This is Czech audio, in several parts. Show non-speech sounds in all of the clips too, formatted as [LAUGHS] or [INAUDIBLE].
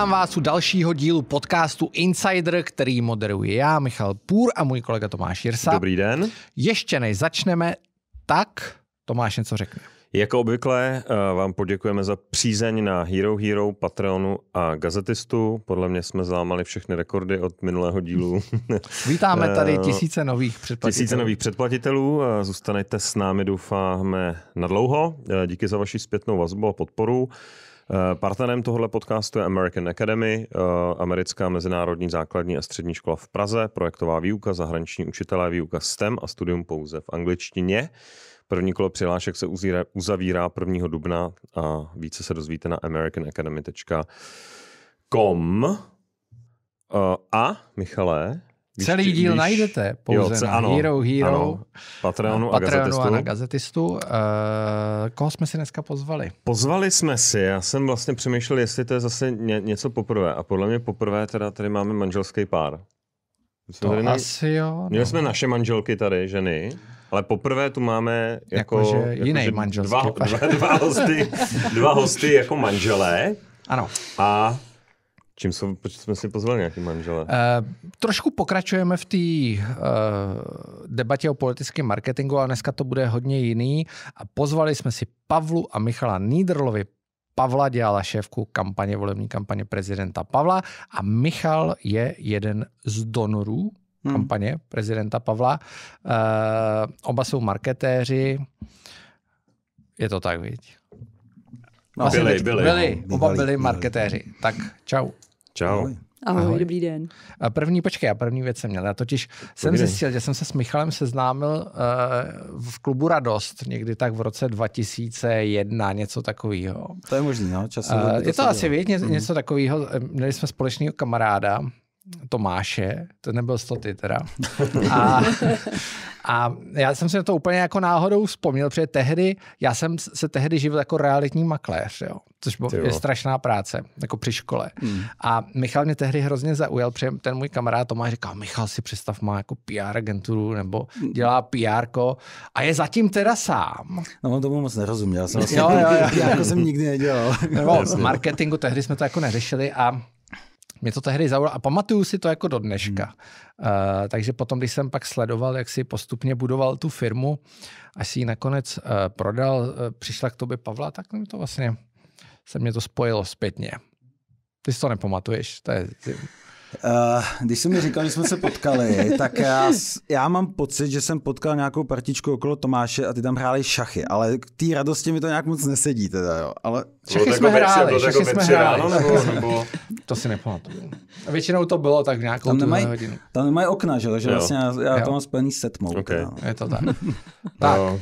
Vítám vás u dalšího dílu podcastu Insider, který moderuji já, Michal Půr a můj kolega Tomáš Jirsa. Dobrý den. Ještě než začneme, tak Tomáš něco řekne. Jako obvykle eh, vám poděkujeme za přízeň na Hero Hero, Patreonu a Gazetistu. Podle mě jsme zlámali všechny rekordy od minulého dílu. [LAUGHS] Vítáme tady eh, tisíce nových předplatitelů. Tisíce nových předplatitelů. Eh, zůstanete s námi, doufáme, na dlouho. Díky za vaši zpětnou vazbu a podporu. Eh, partnerem tohoto podcastu je American Academy, eh, americká mezinárodní základní a střední škola v Praze, projektová výuka, zahraniční učitelé, výuka STEM a studium pouze v angličtině. První kolo přihlášek se uzavírá 1. dubna a více se dozvíte na americanacademy.com. Eh, a Michale, Víš, Celý díl víš, najdete pouze jo, ce, na ano, Hero Hero, ano, Patreonu, na Patreonu a Gazetistu. A na Gazetistu. E, eh, koho jsme si dneska pozvali? Pozvali jsme si, já jsem vlastně přemýšlel, jestli to je zase ně, něco poprvé. A podle mě poprvé teda tady máme manželský pár. Jsme to tady na... asi jo. Měli no. jsme naše manželky tady, ženy. Ale poprvé tu máme jako, jako, že jako jiný že dva, dva, dva, hosty, dva hosty jako manželé. Ano. A Čím jsou, proč jsme si pozvali nějaký manžele? Eh, trošku pokračujeme v té eh, debatě o politickém marketingu, a dneska to bude hodně jiný. A pozvali jsme si Pavlu a Michala Nídrlovi, Pavla dělala šéfku kampaně, volební kampaně prezidenta Pavla a Michal je jeden z donorů hmm. kampaně prezidenta Pavla. Uh, oba jsou marketéři. Je to tak, viď? No, byli, byli, byli, no, byli. Oba byli marketéři. Tak čau. Čau. Ahoj. Ahoj, Ahoj, dobrý den. A první, počkej, já první věc jsem měl. Já totiž dobrý jsem zjistil, den. že jsem se s Michalem seznámil uh, v klubu Radost někdy tak v roce 2001, něco takového. To je možný, no, časem. Uh, je to, to asi vědět, ně, mm. něco takového. Eh, měli jsme společného kamaráda, Tomáše, to nebyl to ty teda. A, a já jsem si na to úplně jako náhodou vzpomněl, protože tehdy, já jsem se tehdy živil jako realitní makléř, jo což bylo, je strašná práce, jako při škole. Hmm. A Michal mě tehdy hrozně zaujal, protože ten můj kamarád Tomáš říkal, Michal si představ, má jako PR agenturu nebo hmm. dělá PR a je zatím teda sám. No, on tomu moc nerozuměl. Jsem vlastně jo, jo, jo. jako jsem nikdy nedělal. Nebo marketingu, tehdy jsme to jako neřešili a mě to tehdy zaujalo a pamatuju si to jako do dneška. Hmm. Uh, takže potom, když jsem pak sledoval, jak si postupně budoval tu firmu, až si ji nakonec uh, prodal, uh, přišla k tobě Pavla, tak mi to vlastně se mě to spojilo zpětně. Ty si to nepamatuješ, to je... Uh, když jsem mi říkal, že jsme se potkali, tak já, já mám pocit, že jsem potkal nějakou partičku okolo Tomáše a ty tam hráli šachy, ale k té radosti mi to nějak moc nesedí teda, jo. Ale... Šachy jsme hráli, bylo šachy jako jsme hráli. Ráno, nebo, [LAUGHS] nebo... To si nepamatuju. většinou to bylo tak nějakou tam nemaj, hodinu. Tam nemají okna, že, že vlastně já, já to mám spojený set setmou. Okay. No. Je to tak. No. tak. No.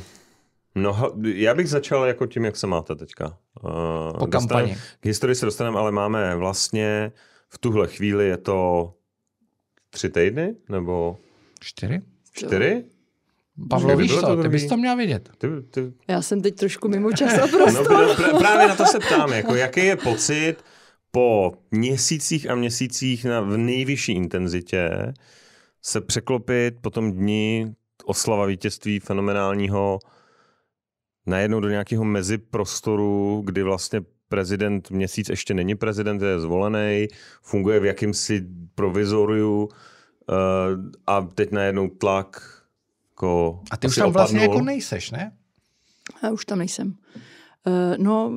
No, já bych začal jako tím, jak se máte teďka. Uh, po kampani. Dostanem, k historii se dostaneme, ale máme vlastně v tuhle chvíli je to tři týdny, nebo... Čtyři? Čtyři? Pavlo, víš to, to ty bys to měl vědět. Ty, ty... Já jsem teď trošku mimo čas [LAUGHS] a no, prostor. No, pr- právě na to se ptám, jako, jaký je pocit po měsících a měsících na, v nejvyšší intenzitě se překlopit po tom dni oslava vítězství fenomenálního uh, najednou do nějakého meziprostoru, kdy vlastně prezident měsíc ještě není prezident, je zvolený, funguje v jakýmsi provizoriu eh, a teď najednou tlak jako A ty už tam vlastně opadnul. vlastně jako nejseš, ne? Já už tam nejsem. Eh, no,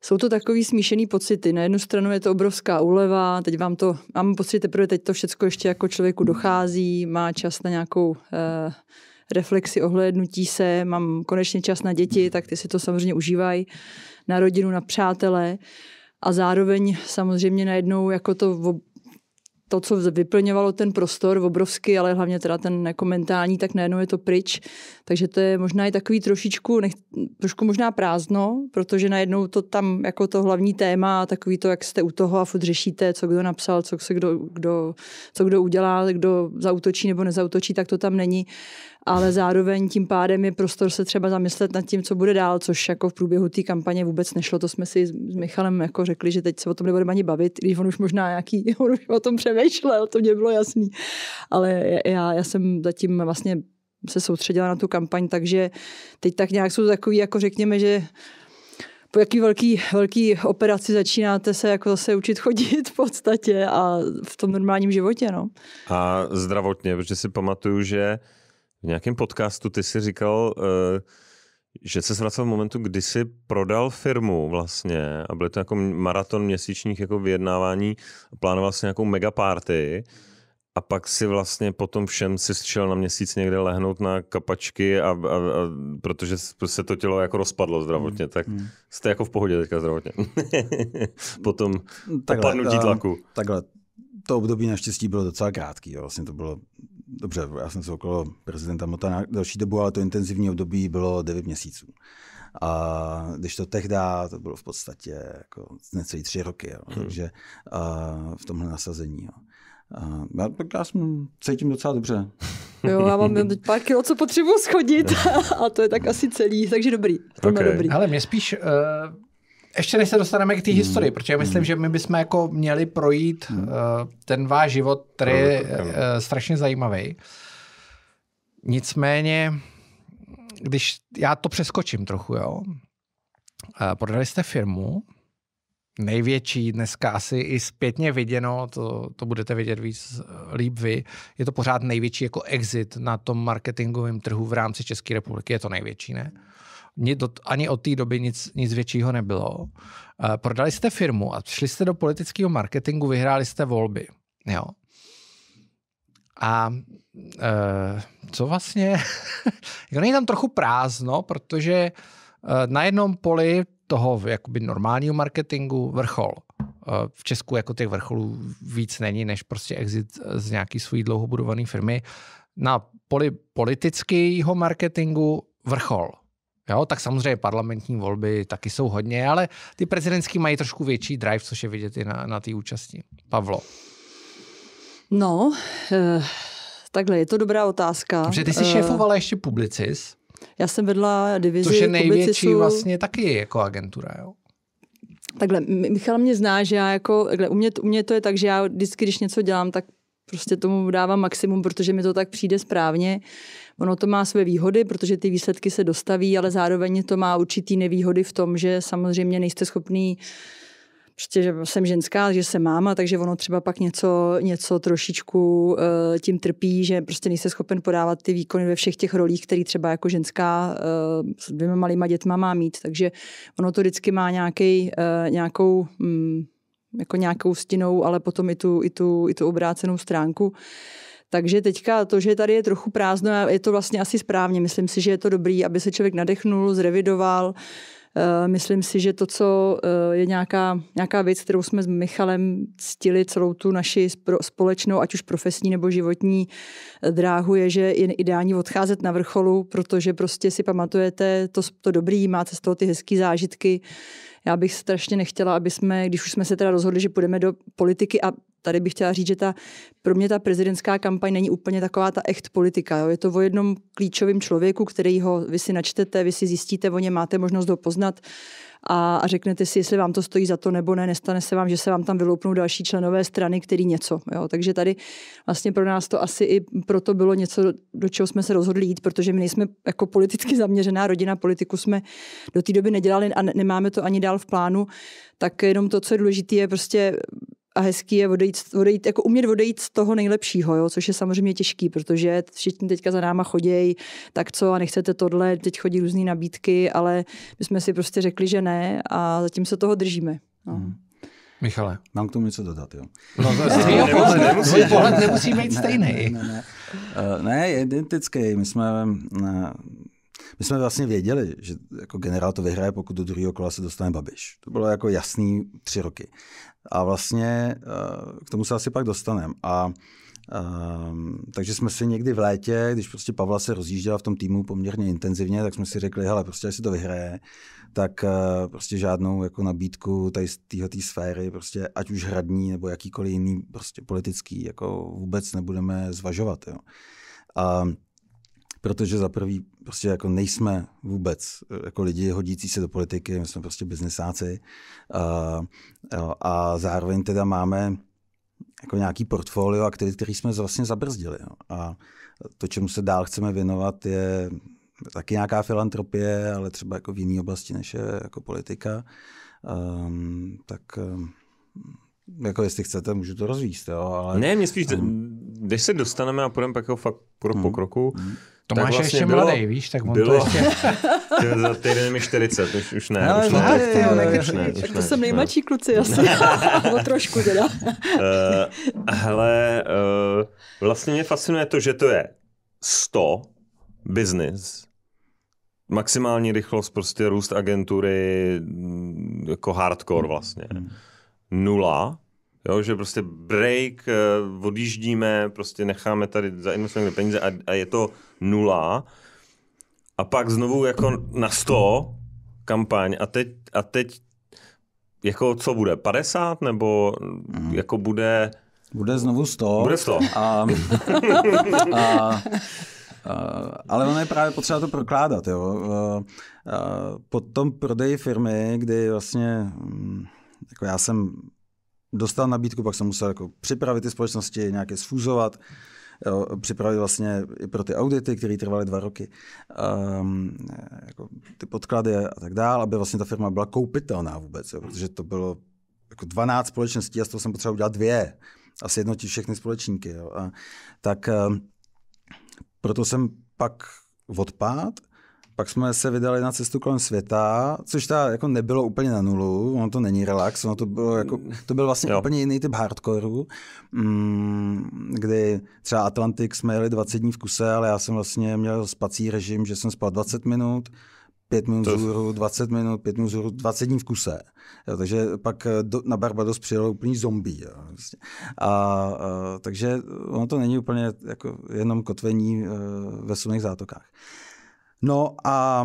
jsou to takový smíšený pocity. Na jednu stranu je to obrovská úleva, teď vám to, mám pocit teprve teď to všechno ještě jako člověku dochází, má čas na nějakou eh, reflexy, ohlednutí se, mám konečně čas na děti, tak ty si to samozřejmě užívají, na rodinu, na přátele. A zároveň samozřejmě najednou jako to to, co vyplňovalo ten prostor obrovský, ale hlavně teda ten jako mentální, tak najednou je to pryč. Takže to je možná i takový trošičku, nech, trošku možná prázdno, protože najednou to tam jako to hlavní téma, takový to, jak jste u toho a furt řešíte, co kdo napsal, co se kdo, kdo, co kdo udělá, kdo zautočí nebo nezautočí, tak to tam není ale zároveň tím pádem je prostor se třeba zamyslet nad tím, co bude dál, což jako v průběhu té kampaně vůbec nešlo. To jsme si s Michalem jako řekli, že teď se o tom nebudeme ani bavit, když on už možná nějaký, [LAUGHS] on už o tom přemýšlel, to mě bylo jasný. Ale já, já jsem zatím vlastně se soustředila na tu kampaň, takže teď tak nějak jsou takový, jako řekněme, že po jaký velký, velký operaci začínáte se jako zase učit chodit v podstatě a v tom normálním životě. No. A zdravotně, protože si pamatuju, že v nějakém podcastu ty si říkal, eh, že se vracel v momentu, kdy si prodal firmu vlastně a byl to jako maraton měsíčních jako vyjednávání, plánoval si nějakou megaparty a pak si vlastně potom všem si šel na měsíc někde lehnout na kapačky a, a, a protože se to tělo jako rozpadlo zdravotně, hmm, tak hmm. jste jako v pohodě teďka zdravotně. [LAUGHS] potom padnutí eh, tlaku. Takhle, to období naštěstí bylo docela krátký, jo. vlastně to bylo dobře, já jsem se okolo prezidenta na další dobu, ale to intenzivní období bylo 9 měsíců. A když to tehdy, to bylo v podstatě jako necelý tři roky, jo, hmm. takže a, v tomhle nasazení. Jo. A, já, já jsem, cítím docela dobře. [LAUGHS] Jo, já mám teď pár kilo, co potřebuji schodit [LAUGHS] a to je tak asi celý, takže dobrý, okay. dobrý. Ale mě spíš uh ještě než se dostaneme k té hmm. historii, protože já hmm. myslím, hmm. že my bychom jako měli projít hmm. uh, ten váš život, který je uh, strašně zajímavý. Nicméně, když já to přeskočím trochu, jo. Uh, prodali jste firmu, největší dneska asi i zpětně viděno, to, to budete vidět víc líp vy, je to pořád největší jako exit na tom marketingovém trhu v rámci České republiky, je to největší, ne? ani od té doby nic, nic většího nebylo. Eh, prodali jste firmu a šli jste do politického marketingu, vyhráli jste volby. Jo. A e, co vlastně? [LAUGHS] jako není tam trochu prázdno, protože e, na jednom poli toho jakoby normálního marketingu vrchol. E, v Česku jako těch vrcholů víc není, než prostě exit z nějaký svojí dlouho budované firmy. Na poli politického marketingu vrchol. Jo, tak samozřejmě parlamentní volby taky jsou hodně, ale ty prezidentský mají trošku větší drive, což je vidět i na, na té účasti. Pavlo. No, eh, takhle, je to dobrá otázka. Protože ty jsi eh, šéfovala ještě Publicis. Já jsem vedla divizi Což je největší publicisu. vlastně taky jako agentura, jo? Takhle, Michal mě zná, že já jako, takhle, u mě, u mě to je tak, že já vždycky, když něco dělám, tak prostě tomu dávám maximum, protože mi to tak přijde správně. Uh, Ono to má své výhody, protože ty výsledky se dostaví, ale zároveň to má určitý nevýhody v tom, že samozřejmě nejste schopný prostě, že jsem ženská, že jsem máma, takže ono třeba pak něco, něco trošičku uh, tím trpí, že prostě nejste schopen podávat ty výkony ve všech těch rolích, které třeba jako ženská uh, s dvěma malýma dětma má mít. Takže ono to vždycky má nějaký, uh, eh, nějakou um, jako nějakou stinou, ale potom i tu, i tu, i tu obrácenou stránku. Takže teďka to, že tady je trochu prázdno, je to vlastně asi správně. Myslím si, že je to dobrý, aby se člověk nadechnul, zrevidoval. Eh, myslím si, že to, co eh, je nějaká, nějaká věc, kterou jsme s Michalem ctili celou tu naši společnou, ať už profesní nebo životní eh, dráhu, je, že je ideální odcházet na vrcholu, protože prostě si pamatujete to, to dobrý, máte z toho ty hezké zážitky. Já bych strašně nechtěla, aby jsme, když už jsme se teda rozhodli, že půjdeme do politiky a tady bych chtěla říct, že ta, pro mě ta prezidentská kampaň není úplně taková ta echt politika. Jo. Je to o jednom klíčovém člověku, který ho vy si načtete, vy si zjistíte o něm, máte možnost ho poznat a, a řeknete si, jestli vám to stojí za to nebo ne, nestane se vám, že se vám tam vyloupnou další členové strany, který něco. Jo. Takže tady vlastně pro nás to asi i proto bylo něco, do, čeho jsme se rozhodli jít, protože my nejsme jako politicky zaměřená rodina, politiku jsme do té doby nedělali a nemáme to ani dál v plánu, tak jenom to, co je důležité, je prostě a hezký je odejít, odejít jako umět odejít z toho nejlepšího, jo, což je samozřejmě těžký, protože všichni teďka za náma chodějí, tak co a nechcete tohle, teď chodí různé nabídky, ale my jsme si prostě řekli, že ne a zatím se toho držíme. No. Hmm. Michale. Mám k tomu něco dodat, jo? No, to je [LAUGHS] nemusí, pohled nemusí být stejný. Ne, ne, ne. Uh, ne, identický. My jsme, ne, eh, my jsme vlastně věděli, že jako generál to vyhraje, pokud do druhého kola se dostane Babiš. To bylo jako jasný tři roky. A vlastně eh, k tomu se asi pak dostaneme. A Um, takže jsme si někdy v létě, když prostě Pavla se rozjížděla v tom týmu poměrně intenzivně, tak jsme si řekli, hele, prostě až si to vyhraje, tak uh, prostě žádnou jako nabídku tady z sféry, prostě ať už hradní nebo jakýkoliv jiný prostě politický, jako vůbec nebudeme zvažovat. Jo. A um, protože za prvý prostě jako nejsme vůbec eh, jako lidi hodící se do politiky, my jsme prostě biznesáci a, a zároveň teda máme jako nějaký portfolio aktivit, který jsme vlastně zabrzdili. A to, čemu se dál chceme věnovat, je taky nějaká filantropie, ale třeba jako v jiné oblasti, než je jako politika. Um, tak um, jako jestli chcete, můžu to rozvíst. Jo, ale, ne, mě spíš, um, když se dostaneme a půjdeme pak jako fakt krok po hmm. kroku, hmm. Tomáš máš vlastně je ještě bylo, mladý, víš, tak on bylo, to ještě... [LAUGHS] za týden mi 40, už, už ne, Ale no, no, už ne, ne, ne, ne, ne, už ne, už ne, to jsem nejmladší kluci no. asi, [LAUGHS] o trošku teda. uh, [LAUGHS] hele, uh, vlastně mě fascinuje to, že to je 100 business, maximální rychlost, prostě růst agentury, mm, jako hardcore hmm. vlastně. Nula Jo, že prostě break, eh, odjíždíme, prostě necháme tady, zainvestujeme peníze a, a je to nula. A pak znovu jako na 100 kampaň a teď, a teď jako co bude, 50 nebo mm. jako bude... Bude znovu 100. Bude 100. A, a, a, ale ono je právě potřeba to prokládat. Jo. A, po tom prodeji firmy, kdy vlastně, mm, jako já jsem dostal nabídku, pak jsem musel jako připravit ty společnosti, nějaké sfúzovat, připravit vlastně i pro ty audity, které trvaly dva roky, um, jako ty podklady a tak dále, aby vlastně ta firma byla koupitelná vůbec, jo, protože to bylo jako 12 společností a z toho jsem potřeboval udělat dvě a sjednotit všechny společníky. Jo, a, tak um, proto jsem pak odpad pak jsme se vydali na cestu kolem světa, což ta jako nebylo úplně na nulu, ono to není relax, ono to bylo jako, to byl vlastně jo. úplně jiný typ hardcoreu, mm, kdy třeba Atlantik jsme jeli 20 dní v kuse, ale já jsem vlastně měl spací režim, že jsem spal 20 minut, 5 minut to... zůru, 20 minut, 5 minut zůru, 20 dní v kuse. Jo, takže pak eh, do, na Barbados přijelo úplný zombie. Jo, vlastně. a, a, takže ono to není úplně jako jenom kotvení e, ve sumných zátokách. No a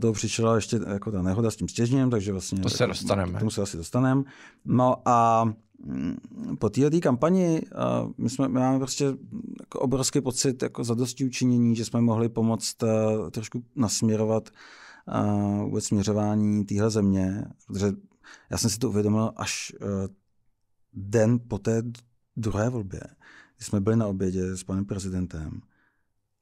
toho přišla ještě jako ta nehoda s tím stěžněm, takže vlastně... To se jako dostaneme. K tomu se asi dostaneme. No a mm, po této kampani my jsme my máme prostě jako obrovský pocit jako zadosti učinění, že jsme mohli pomoct eh, trošku nasměrovat eh, vůbec směřování téhle země, protože já jsem si to uvědomil až eh, den po té druhé volbě, kdy jsme byli na obědě s panem prezidentem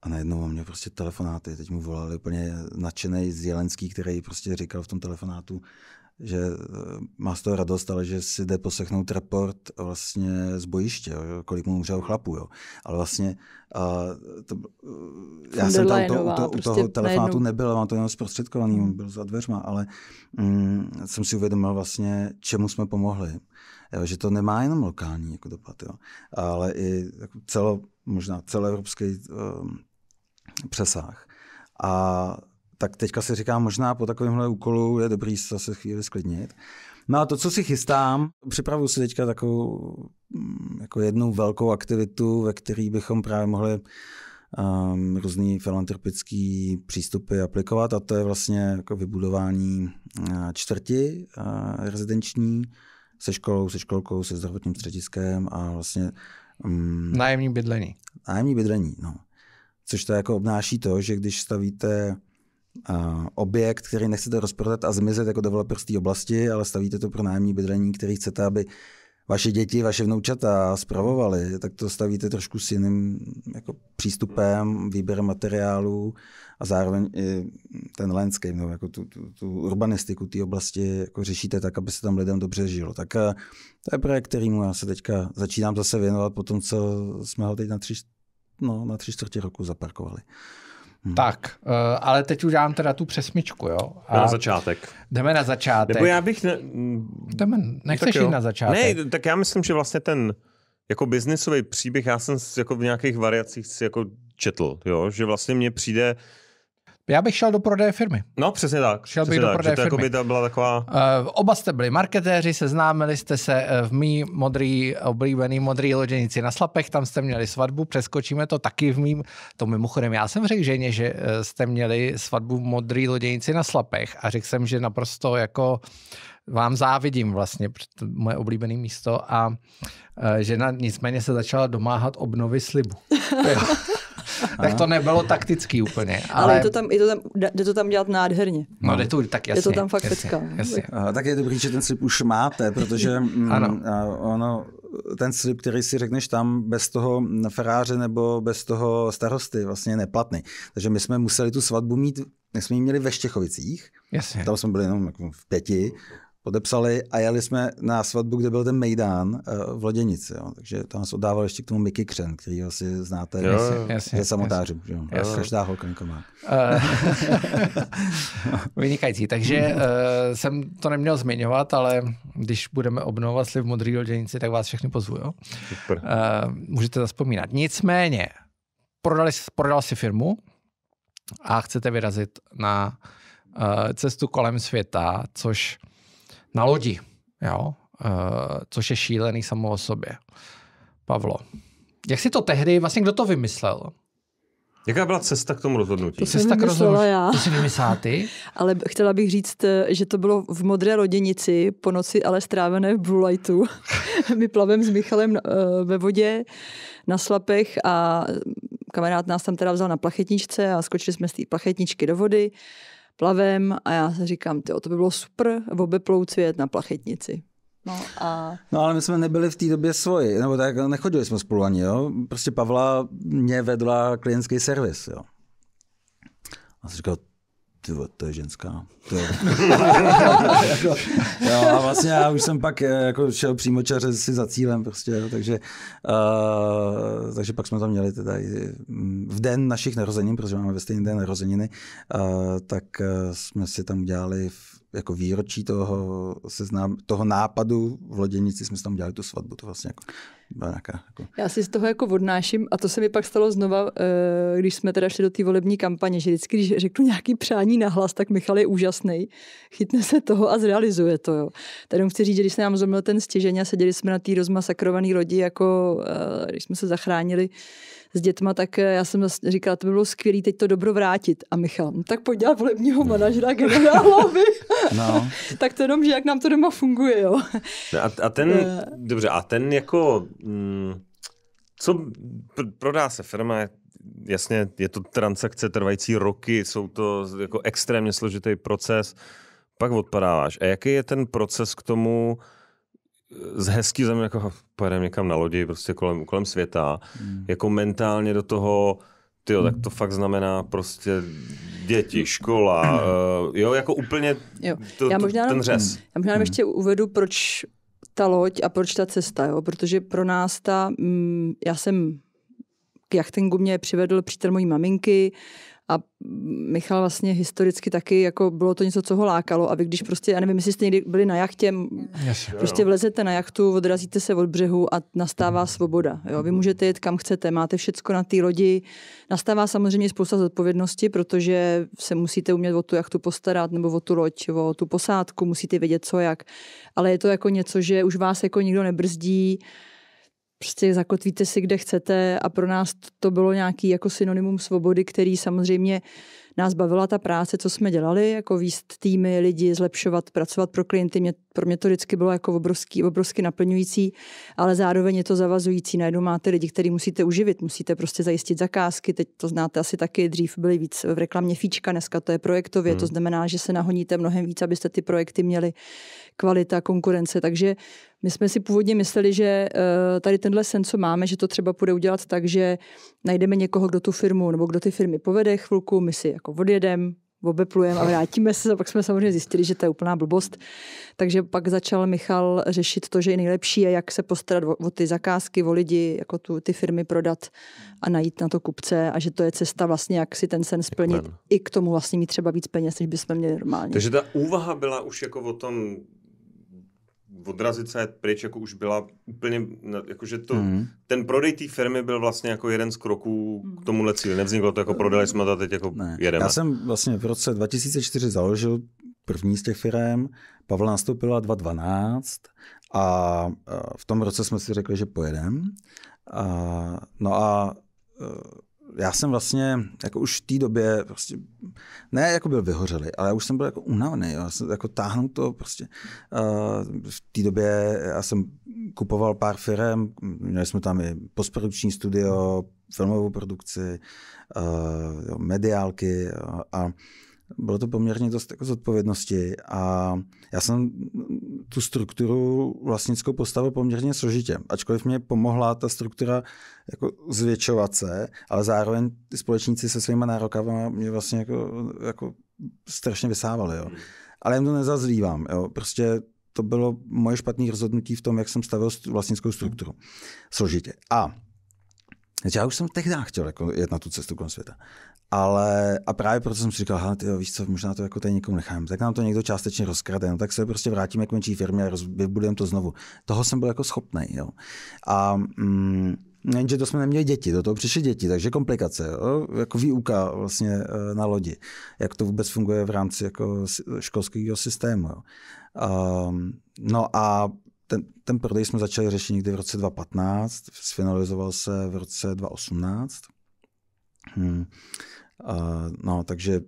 a najednou on mě prostě telefonáty, teď mu volali úplně nadšený z Jelenský, který prostě říkal v tom telefonátu, že eh, má z toho radost, ale že si jde poslechnout report vlastně z bojiště, jo, kolik mu umřel chlapů. Jo. Ale vlastně a to, eh, já jsem tam to, u, to, prostě u toho prostě telefonátu nebyl, mám to jenom zprostředkovaný, on hmm. byl za dveřma, ale mm, jsem si uvědomil vlastně, čemu jsme pomohli. Jo, že to nemá jenom lokální jako dopad, jo, ale i jako celo, možná celoevropský uh, přesah. A tak teďka si říkám, možná po takovémhle úkolu je dobrý se zase chvíli sklidnit. No a to, co si chystám, připravuju si teďka takovou mm, jako jednu velkou aktivitu, ve které bychom právě mohli um, různý filantropické přístupy aplikovat a to je vlastně jako vybudování eh, čtvrti uh, rezidenční se školou, se školkou, se zdravotním střediskem a vlastně... Um, nájemní bydlení. Nájemní bydlení, no což to jako obnáší to, že když stavíte objekt, který nechcete rozprodat a zmizet jako developer z té oblasti, ale stavíte to pro nájemní bydlení, který chcete, aby vaše děti, vaše vnoučata zpravovali, tak to stavíte trošku s jiným jako přístupem, výběrem materiálů a zároveň i ten landscape, no, jako tu, tu, tu urbanistiku té oblasti jako řešíte tak, aby se tam lidem dobře žilo. Tak eh, to je projekt, kterýmu já se teďka začínám zase věnovat po tom, co jsme ho teď na tři, no, na tři čtvrtě roku zaparkovali. Hmm. Tak, eh, ale teď už dám teda tu přesmičku, jo? A na začátek. Jdeme na začátek. Nebo já bych... Ne... Jdeme, no, nechceš jít na začátek. Ne, tak já myslím, že vlastně ten jako biznisový příběh, já jsem jako v nějakých variacích si jako četl, jo? že vlastně mně přijde, uh, já bych šel do prodeje firmy. No, přesně tak. Šel přesně bych tak, do prodeje že to firmy. Jako by byla taková... Uh, oba jste byli marketéři, seznámili jste se eh, v mý modrý, oblíbený modrý loděnici na Slapech, tam jste měli svatbu, přeskočíme to taky v mým, to mimochodem já jsem řekl ženě, že eh, jste měli svatbu v modrý loděnici na Slapech a řekl jsem, že naprosto jako vám závidím vlastně, moje oblíbené místo a žena nicméně se začala domáhat obnovy slibu. [LAUGHS] [LAUGHS] tak to nebylo taktický úplně. Ale, ale je to tam, je to tam, jde to tam dělat nádherně. No jde to, tak jasně. Je to tam fakt jasně, pecká. Jasně. Uh, tak je dobrý, že ten slip už máte, protože [LAUGHS] mm, ano. Uh, ono, ten slip, který si řekneš tam bez toho faráře nebo bez toho starosty, vlastně neplatný. Takže my jsme museli tu svatbu mít, my jsme ji měli ve Štěchovicích, Jasně. tam jsme byli jenom jako v pěti podepsali a jeli jsme na svatbu, kde byl ten Mejdán eh, v Loděnici. Jo. Takže tam nás oddával ještě k tomu Miky Křen, který si znáte, jo, jasně, jasně, je samotářem. Každá holka má. Eh, [LAUGHS] vynikající. Takže uh, jsem to neměl zmiňovat, ale když budeme obnovovat sliv Modrý Loděnici, tak vás všechny pozvu. Jo? Super. Uh, můžete zaspomínat. Nicméně, prodali, prodal si firmu a chcete vyrazit na uh, cestu kolem světa, což na lodi, jo? Uh, což je šílený samo o sobě. Pavlo, jak si to tehdy, vlastně kdo to vymyslel? Jaká byla cesta k tomu rozhodnutí? To cesta k rozhodnutí. Já. To si vymyslela ty? [LAUGHS] ale chtěla bych říct, eh, že to bylo v modré loděnici, po noci ale strávené v Blue Lightu. [LAUGHS] My plavem s Michalem eh, ve vodě na slapech a kamarád nás tam teda vzal na plachetničce a skočili jsme z té plachetničky do vody plavem a já se říkám, tyjo, to by bylo super obeplout svět na plachetnici. No, a... no ale my jsme nebyli v té době svoji, nebo tak nechodili jsme spolu ani, jo. Prostě Pavla mě vedla klientský servis, jo. A jsem říkal, ty to je ženská. To je... [LAUGHS] jo, a vlastně já už jsem pak eh, jako šel čaře si za cílem, prostě, jo, takže, uh, takže pak jsme tam měli teda mm, v den našich narozenin, protože máme ve stejný den narozeniny, uh, tak jsme si tam udělali jako výročí toho, seznám, toho nápadu v Loděnici jsme tam dělali tu svatbu. To vlastně jako byla nějaká, jako... Já si z toho jako odnáším a to se mi pak stalo znova, eh, když jsme teda šli do té volební kampaně, že vždycky, když řeknu nějaký přání na hlas, tak Michal je úžasný, chytne se toho a zrealizuje to. Jo. Tady chci říct, že když se nám zomil ten stěžení a seděli jsme na té rozmasakrované lodi, jako eh, když jsme se zachránili, s dětma, tak eh, já jsem říkala, to by bylo skvělé teď to dobro vrátit. A Michal, no, tak pojď dělat volebního manažera generálovi. [LAUGHS] No. [LAUGHS] tak to jenom, že jak nám to doma funguje, jo. No a, a ten, eh. dobře, a ten jako, mm, co prodá se firma, jasně, je to transakce trvající roky, jsou to jako extrémně složitý proces, pak odpadáváš. A jaký je ten proces k tomu, z hezký země jako pojedeme někam na lodi, prostě kolem, kolem světa, mm. jako mentálně do toho, tyjo, tak to hmm. fakt znamená prostě děti, škola, uh, [CLEARS THROAT] jo, jako úplně jo. To, já možná, ten řez. Já možná hmm. ještě uvedu, proč ta loď a proč ta cesta, jo? protože pro nás ta, mm, já jsem k jachtingu mě přivedl přítel mojí maminky, uh, a Michal vlastně historicky taky, jako bylo to něco, co ho lákalo. A vy když prostě, já nevím, jestli jste někdy byli na jachtě, yes. prostě vlezete na jachtu, odrazíte se od břehu a nastává mhm. svoboda. Jo? Vy mhm. můžete jet kam chcete, máte všecko na té lodi. Nastává samozřejmě spousta zodpovědnosti, protože se musíte umět o tu jachtu postarat, nebo o tu loď, o tu posádku, musíte vědět co jak. Ale je to jako něco, že už vás jako nikdo nebrzdí, prostě zakotvíte si, kde chcete a pro nás to bylo nějaký jako synonymum svobody, který samozřejmě nás bavila ta práce, co jsme dělali, jako výst týmy, lidi, zlepšovat, pracovat pro klienty. Mě, pro mě to vždycky bylo jako obrovský, obrovsky naplňující, ale zároveň je to zavazující. Najednou máte lidi, který musíte uživit, musíte prostě zajistit zakázky. Teď to znáte asi taky, dřív byly víc v reklamě fíčka, dneska to je projektově, hmm. to znamená, že se nahoníte mnohem víc, abyste ty projekty měli kvalita, konkurence. Takže my jsme si původně mysleli, že eh, tady tenhle sen, co máme, že to třeba bude udělat tak, že najdeme někoho, kdo tu firmu nebo kdo ty firmy povede chvilku, my si jako odjedeme obeplujeme a vrátíme se. A pak jsme samozřejmě zjistili, že to je úplná blbost. Takže pak začal Michal řešit to, že je nejlepší je, jak se postarat o, o ty zakázky, o lidi, jako tu, ty firmy prodat a najít na to kupce a že to je cesta vlastně, jak si ten sen splnit. Jen. I k tomu vlastně mít třeba víc peněz, než bychom měli normálně. Takže ta úvaha byla už jako o tom odrazit se pryč, jako už byla úplně, jakože to, mm. ten prodej té firmy byl vlastně jako jeden z kroků k mhm. tomuhle cíli. Nevzniklo to jako prodali jsme to teď jako ne. jedeme. Já jsem vlastně v roce 2004 založil první z těch firm, Pavel nastoupila 2012 a e, v tom roce jsme si řekli, že pojedeme. no a e, já jsem vlastně jako už v té době prostě, ne jako byl vyhořelý, ale já už jsem byl jako unavený, já Jsem, jako táhnu to prostě. Uh, v té době já jsem kupoval pár firm, měli jsme tam i postprodukční studio, filmovou produkci, uh, mediálky a, a bylo to poměrně dost jako zodpovědnosti a já jsem tu strukturu vlastnickou postavil poměrně složitě, ačkoliv mě pomohla ta struktura jako zvětšovat se, ale zároveň ty společníci se svýma nárokama mě vlastně jako, jako strašně vysávali. Jo. Ale jim to nezazlívám. Jo. Prostě to bylo moje špatné rozhodnutí v tom, jak jsem stavil vlastnickou strukturu. Složitě. A já už jsem tehdy chtěl jako jet na tu cestu kolem světa. Ale a právě proto jsem si říkal, ha, tyjo, víš co, možná to jako tady někomu necháme. Tak nám to někdo částečně rozkrade, no, tak se prostě vrátíme k jako menší firmě a vybudujeme to znovu. Toho jsem byl jako schopný. Jo. A mm, Jenže to jsme neměli děti, do toho přišly děti, takže komplikace, jo? jako výuka vlastně e, na lodi, jak to vůbec funguje v rámci jako školského systému. Jo? A, ehm, no a ten, ten prodej jsme začali řešit někdy v roce 2015, sfinalizoval se v roce 2018. Hmm no, takže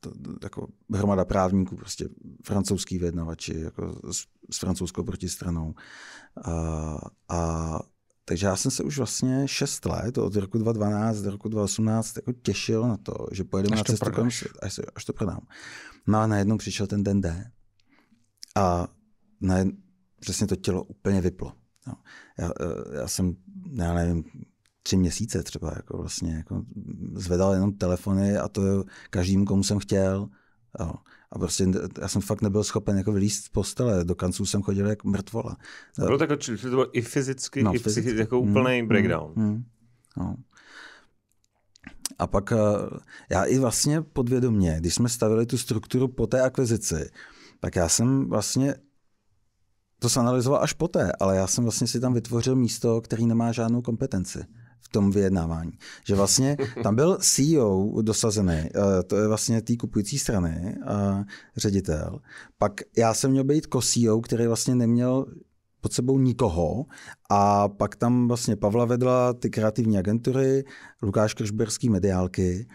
to, jako hromada právníků, prostě francouzský vyjednavači jako s, s francouzskou protistranou. A, a takže já jsem se už vlastně 6 let, od roku 2012 do roku 2018, jako těšil na to, že pojedeme na cestu kolem až, až to prodám. No a najednou přišel ten den D a najednou, přesně to tělo úplně vyplo. No. Já, eh, já jsem, já nevím, tři měsíce třeba jako vlastně. Jako zvedal jenom telefony a to každým komu jsem chtěl. Jo. A prostě já jsem fakt nebyl schopen jako vylíst z postele, do kanců jsem chodil jak mrtvola. Bylo tak, to bylo i fyzicky, no, i fyzicky. psychicky, jako mm-hmm. úplný mm, mm-hmm. breakdown. Mm, mm. No. A pak eh, já i vlastně podvědomně, když jsme stavili tu strukturu po té akvizici, tak já jsem vlastně to analyzoval až poté, ale já jsem vlastně si tam vytvořil místo, který nemá žádnou kompetenci v tom vyjednávání. Že vlastně tam byl CEO dosazený, eh, to je vlastně té kupující strany, eh, ředitel. Pak já jsem měl být co-CEO, který vlastně neměl pod sebou nikoho a pak tam vlastně Pavla vedla ty kreativní agentury, Lukáš Kršberský mediálky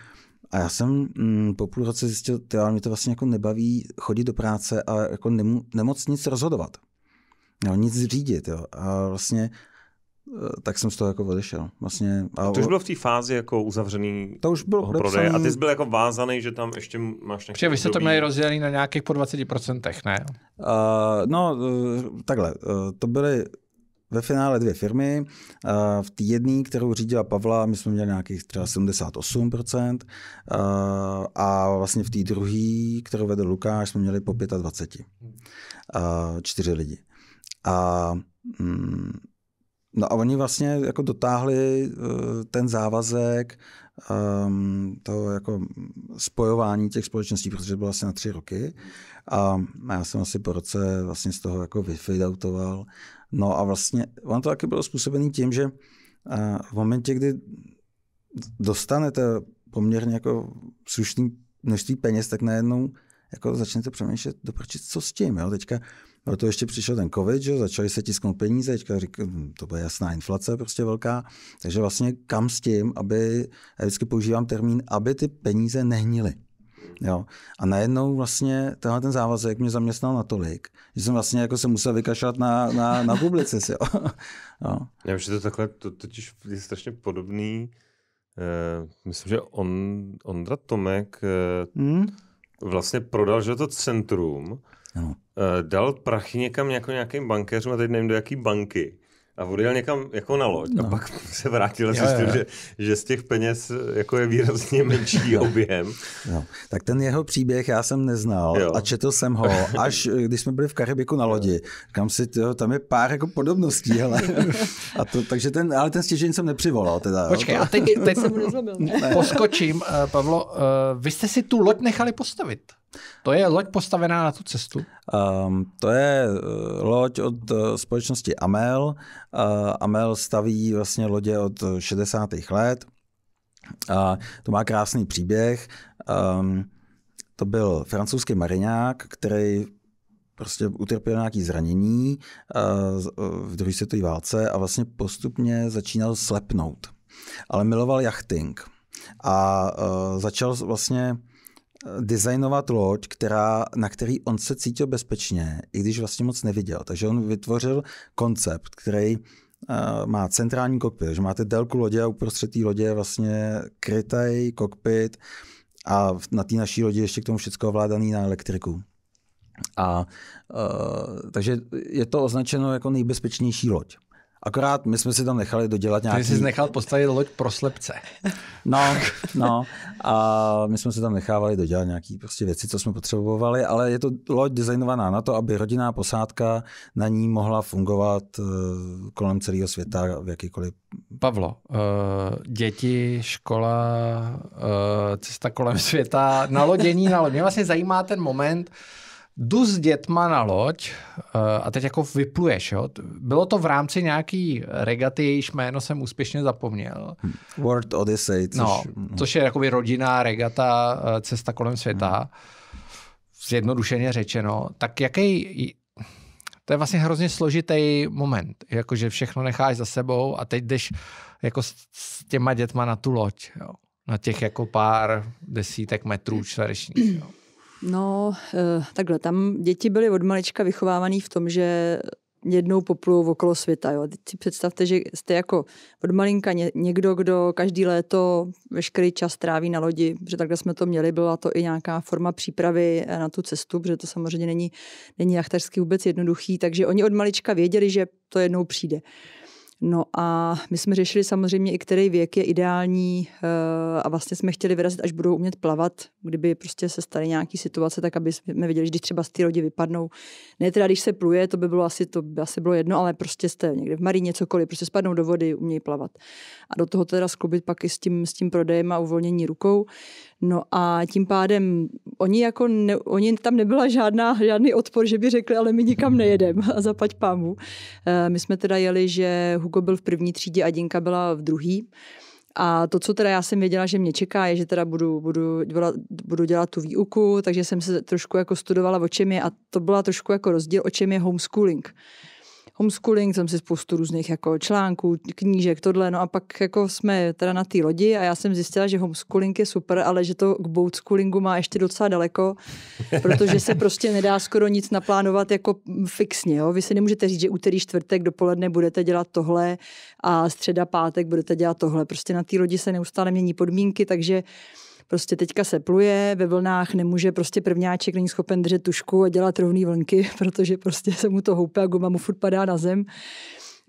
a já jsem mm, po půl roce zjistil, že mě to vlastně jako nebaví chodit do práce a jako nemoc nic rozhodovat. Jo, nic řídit. Jo. A vlastně Eh, tak jsem z toho jako odešel. Vlastně, a... To už bylo v té fázi jako uzavřený to už bylo prodeje a ty jsi byl jako vázaný, že tam ještě máš nějaký Protože vy jste to měli rozdělený na nějakých po 20%, ne? Uh, no, eh, takhle, to byly ve finále dvě firmy. V té jedné, kterou řídila Pavla, my jsme měli nějakých třeba 78%, a vlastně v té druhé, kterou vedl Lukáš, jsme měli po 25. Čtyři lidi. A mm, No a oni vlastně jako dotáhli eh, ten závazek um, toho jako spojování těch společností, protože to bylo asi na tři roky. A já jsem asi po roce vlastně z toho jako vyfidoutoval. No a vlastně ono to taky bylo způsobené tím, že eh, v momentě, kdy dostanete poměrně jako slušný množství peněz, tak najednou jako začnete přemýšlet, doprčit, co s tím. Jo? Teďka proto ještě přišel ten covid, že začali se tisknout peníze, teďka říkám, hm, to bude jasná inflace prostě velká, takže vlastně kam s tím, aby, já vždycky používám termín, aby ty peníze nehnily. Jo. A najednou vlastně tenhle ten závazek mě zaměstnal natolik, že jsem vlastně jako se musel vykašlat na, na, na publice. Jo. [LAUGHS] jo. Já vím, že to takhle, to totiž je strašně podobný, Uh, myslím, že on, Ondra Tomek uh, hmm? vlastně prodal, že to centrum, ano. Eh, dal prachy někam jako nějakým bankéřům, a teď nevím do jaký banky, a odjel někam jako na loď no. a pak [LAUGHS] se vrátil s tím, že, že z těch peněz eh, jako je výrazně [LAUGHS] menší objem. No. Tak ten jeho příběh já jsem neznal jo. a četl jsem ho, [LAUGHS] až eh, když jsme byli v Karibiku na lodi. Kam si, to, tam je pár jako podobností, hele. A to, takže ten, ale ten stěžení jsem nepřivolal. Teda, Počkej, jo, to... a teď, teď jsem nezlobil. Poskočím, Pavlo, vy jste si tu loď nechali postavit. To je loď postavená na tu cestu? Um, to je eh, loď od eh, společnosti Amel. Uh, Amel staví vlastně lodě od 60. let. Uh, to má krásný příběh. Um, to byl francouzský mariňák, který prostě utrpěl nějaké zranění v druhé světové válce a vlastně postupně začínal slepnout. Ale miloval jachting a začal vlastně designovat loď, která, na který on se cítil bezpečně, i když vlastně moc neviděl. Takže on vytvořil koncept, který eh, má centrální kokpit, že máte délku lodě a uprostřed té lodě je vlastně krytej kokpit a na té naší lodi ještě k tomu všechno ovládaný na elektriku. A, uh, takže je to označeno jako nejbezpečnější loď. Akorát my jsme si tam nechali dodělat nějaký... Ty jsi nechal postavit loď pro slepce. No, no. A my jsme si tam nechávali dodělat nějaký prostě věci, co jsme potřebovali, ale je to loď designovaná na to, aby rodinná posádka na ní mohla fungovat eh, kolem celého světa v jakýkoliv... Pavlo, eh, děti, škola, eh, cesta kolem světa, nalodění na Mě vlastně zajímá ten moment, jdu s dětma na loď eh, a teď jako vypluješ, jo? Bylo to v rámci nějaký regaty, jejíž jméno jsem úspěšně zapomněl. World Odyssey. Což... No, mm. což je jakoby rodinná regata, eh, cesta kolem světa. Mm. Zjednodušeně řečeno. Tak jaký, to je vlastně hrozně složitý moment, jakože všechno necháš za sebou a teď jdeš jako s, těma dětma na tu loď, jo. na těch jako pár desítek metrů čtverečních. Jo. No, eh, takhle, tam děti byly od malička vychovávaný v tom, že jednou popluju okolo světa. Jo. Teď si představte, že jste jako od malinka někdo, kdo každý léto veškerý čas tráví na lodi, protože takhle jsme to měli, byla to i nějaká forma přípravy eh, na tu cestu, protože to samozřejmě není, není jachtařsky vůbec jednoduchý, takže oni od malička věděli, že to jednou přijde. No a my jsme řešili samozřejmě i který věk je ideální eh, a vlastně jsme chtěli vyrazit, až budou umět plavat, kdyby prostě se staly nějaký situace, tak aby jsme věděli, že když třeba z té lodi vypadnou. Ne teda, když se pluje, to by bylo asi, to by asi bylo jedno, ale prostě jste někde v maríně, cokoliv, prostě spadnou do vody, umějí plavat. A do toho teda skloubit pak i s tím, s tím prodejem a uvolnění rukou. No a tím pádem oni, jako ne, oni tam nebyla žádná, žádný odpor, že by řekli, ale my nikam nejedem a zapať pámu. Eh, my jsme teda jeli, že Hugo byl v první třídě a Dinka byla v druhý. A to, co teda já jsem věděla, že mě čeká, je, že teda budu, budu, budu dělat tu výuku, takže jsem se trošku jako studovala, o čem je a to byla trošku jako rozdíl, o čem je homeschooling homeschooling, jsem si spoustu různých jako článků, knížek, tohle, no a pak jako jsme teda na té lodi a já jsem zjistila, že homeschooling je super, ale že to k boatschoolingu má ještě docela daleko, [LAUGHS] protože se prostě nedá skoro nic naplánovat jako fixně, jo. Vy si nemůžete říct, že úterý, čtvrtek dopoledne budete dělat tohle a středa, pátek budete dělat tohle. Prostě na té lodi se neustále mění podmínky, takže prostě teďka se pluje, ve vlnách nemůže, prostě prvňáček není schopen držet tušku a dělat rovné vlnky, [LAUGHS] protože prostě se mu to houpe a guma mu furt padá na zem.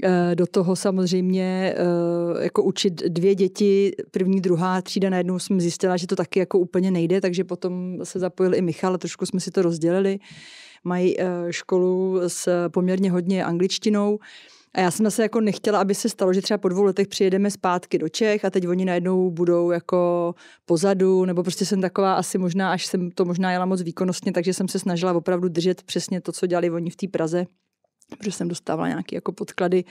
Eh, do toho samozřejmě eh, jako učit dvě děti, první, druhá třída, najednou jsem zjistila, že to taky jako úplně nejde, takže potom se zapojil i Michal a trošku jsme si to rozdělili. Mají eh, školu s poměrně hodně angličtinou, a já jsem se jako nechtěla, aby se stalo, že třeba po dvou letech přijedeme zpátky do Čech a teď oni najednou budou jako pozadu, nebo prostě jsem taková asi možná, až jsem to možná jela moc výkonnostně, takže jsem se snažila opravdu držet přesně to, co dělali oni v té Praze protože jsem dostávala nějaké jako podklady.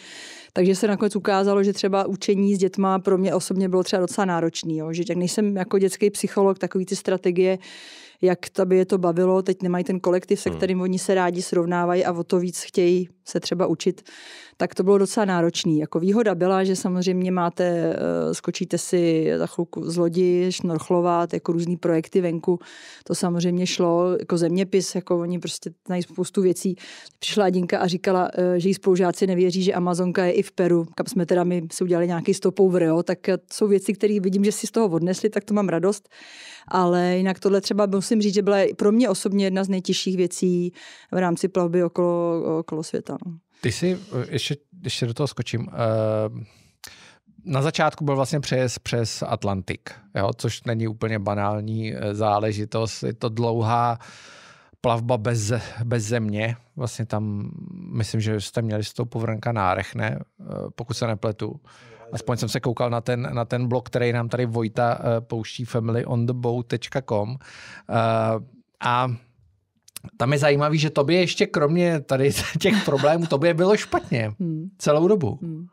Takže se nakonec ukázalo, že třeba učení s dětma pro mě osobně bylo třeba docela náročné, že jak nejsem jako dětský psycholog, takový ty strategie, jak to by je to bavilo, teď nemají ten kolektiv, se hmm. kterým oni se rádi srovnávají a o to víc chtějí se třeba učit, tak to bylo docela náročné. Jako výhoda byla, že samozřejmě máte, eh, skočíte si za chvilku z lodi, šnorchlovat, jako různý projekty venku, to samozřejmě šlo, jako zeměpis, jako oni prostě znají spoustu věcí. Přišla Dinka a říkala, eh, že jí spolužáci nevěří, že Amazonka je i v Peru, kam jsme teda my si udělali nějaký stopou v Rio, tak eh, jsou věci, které vidím, že si z toho odnesli, tak to mám radost ale jinak tohle třeba musím říct, že byla pro mě osobně jedna z nejtěžších věcí v rámci plavby okolo, okolo světa. No. Ty si, eh, ještě, ještě do toho skočím, uh na začátku byl vlastně přejezd přes Atlantik, jo, což není úplně banální eh, záležitost. Je to dlouhá plavba bez, bez země. Vlastně tam, myslím, že jste měli s tou povrnka nárech, ne? Pokud se nepletu. Aspoň jsem se koukal na ten, na ten blog, který nám tady Vojta eh, pouští familyontheboat.com eh, a tam je zajímavý, že tobě ještě kromě tady [LAUGHS] těch problémů, tobě bylo špatně hmm. celou dobu. Hmm.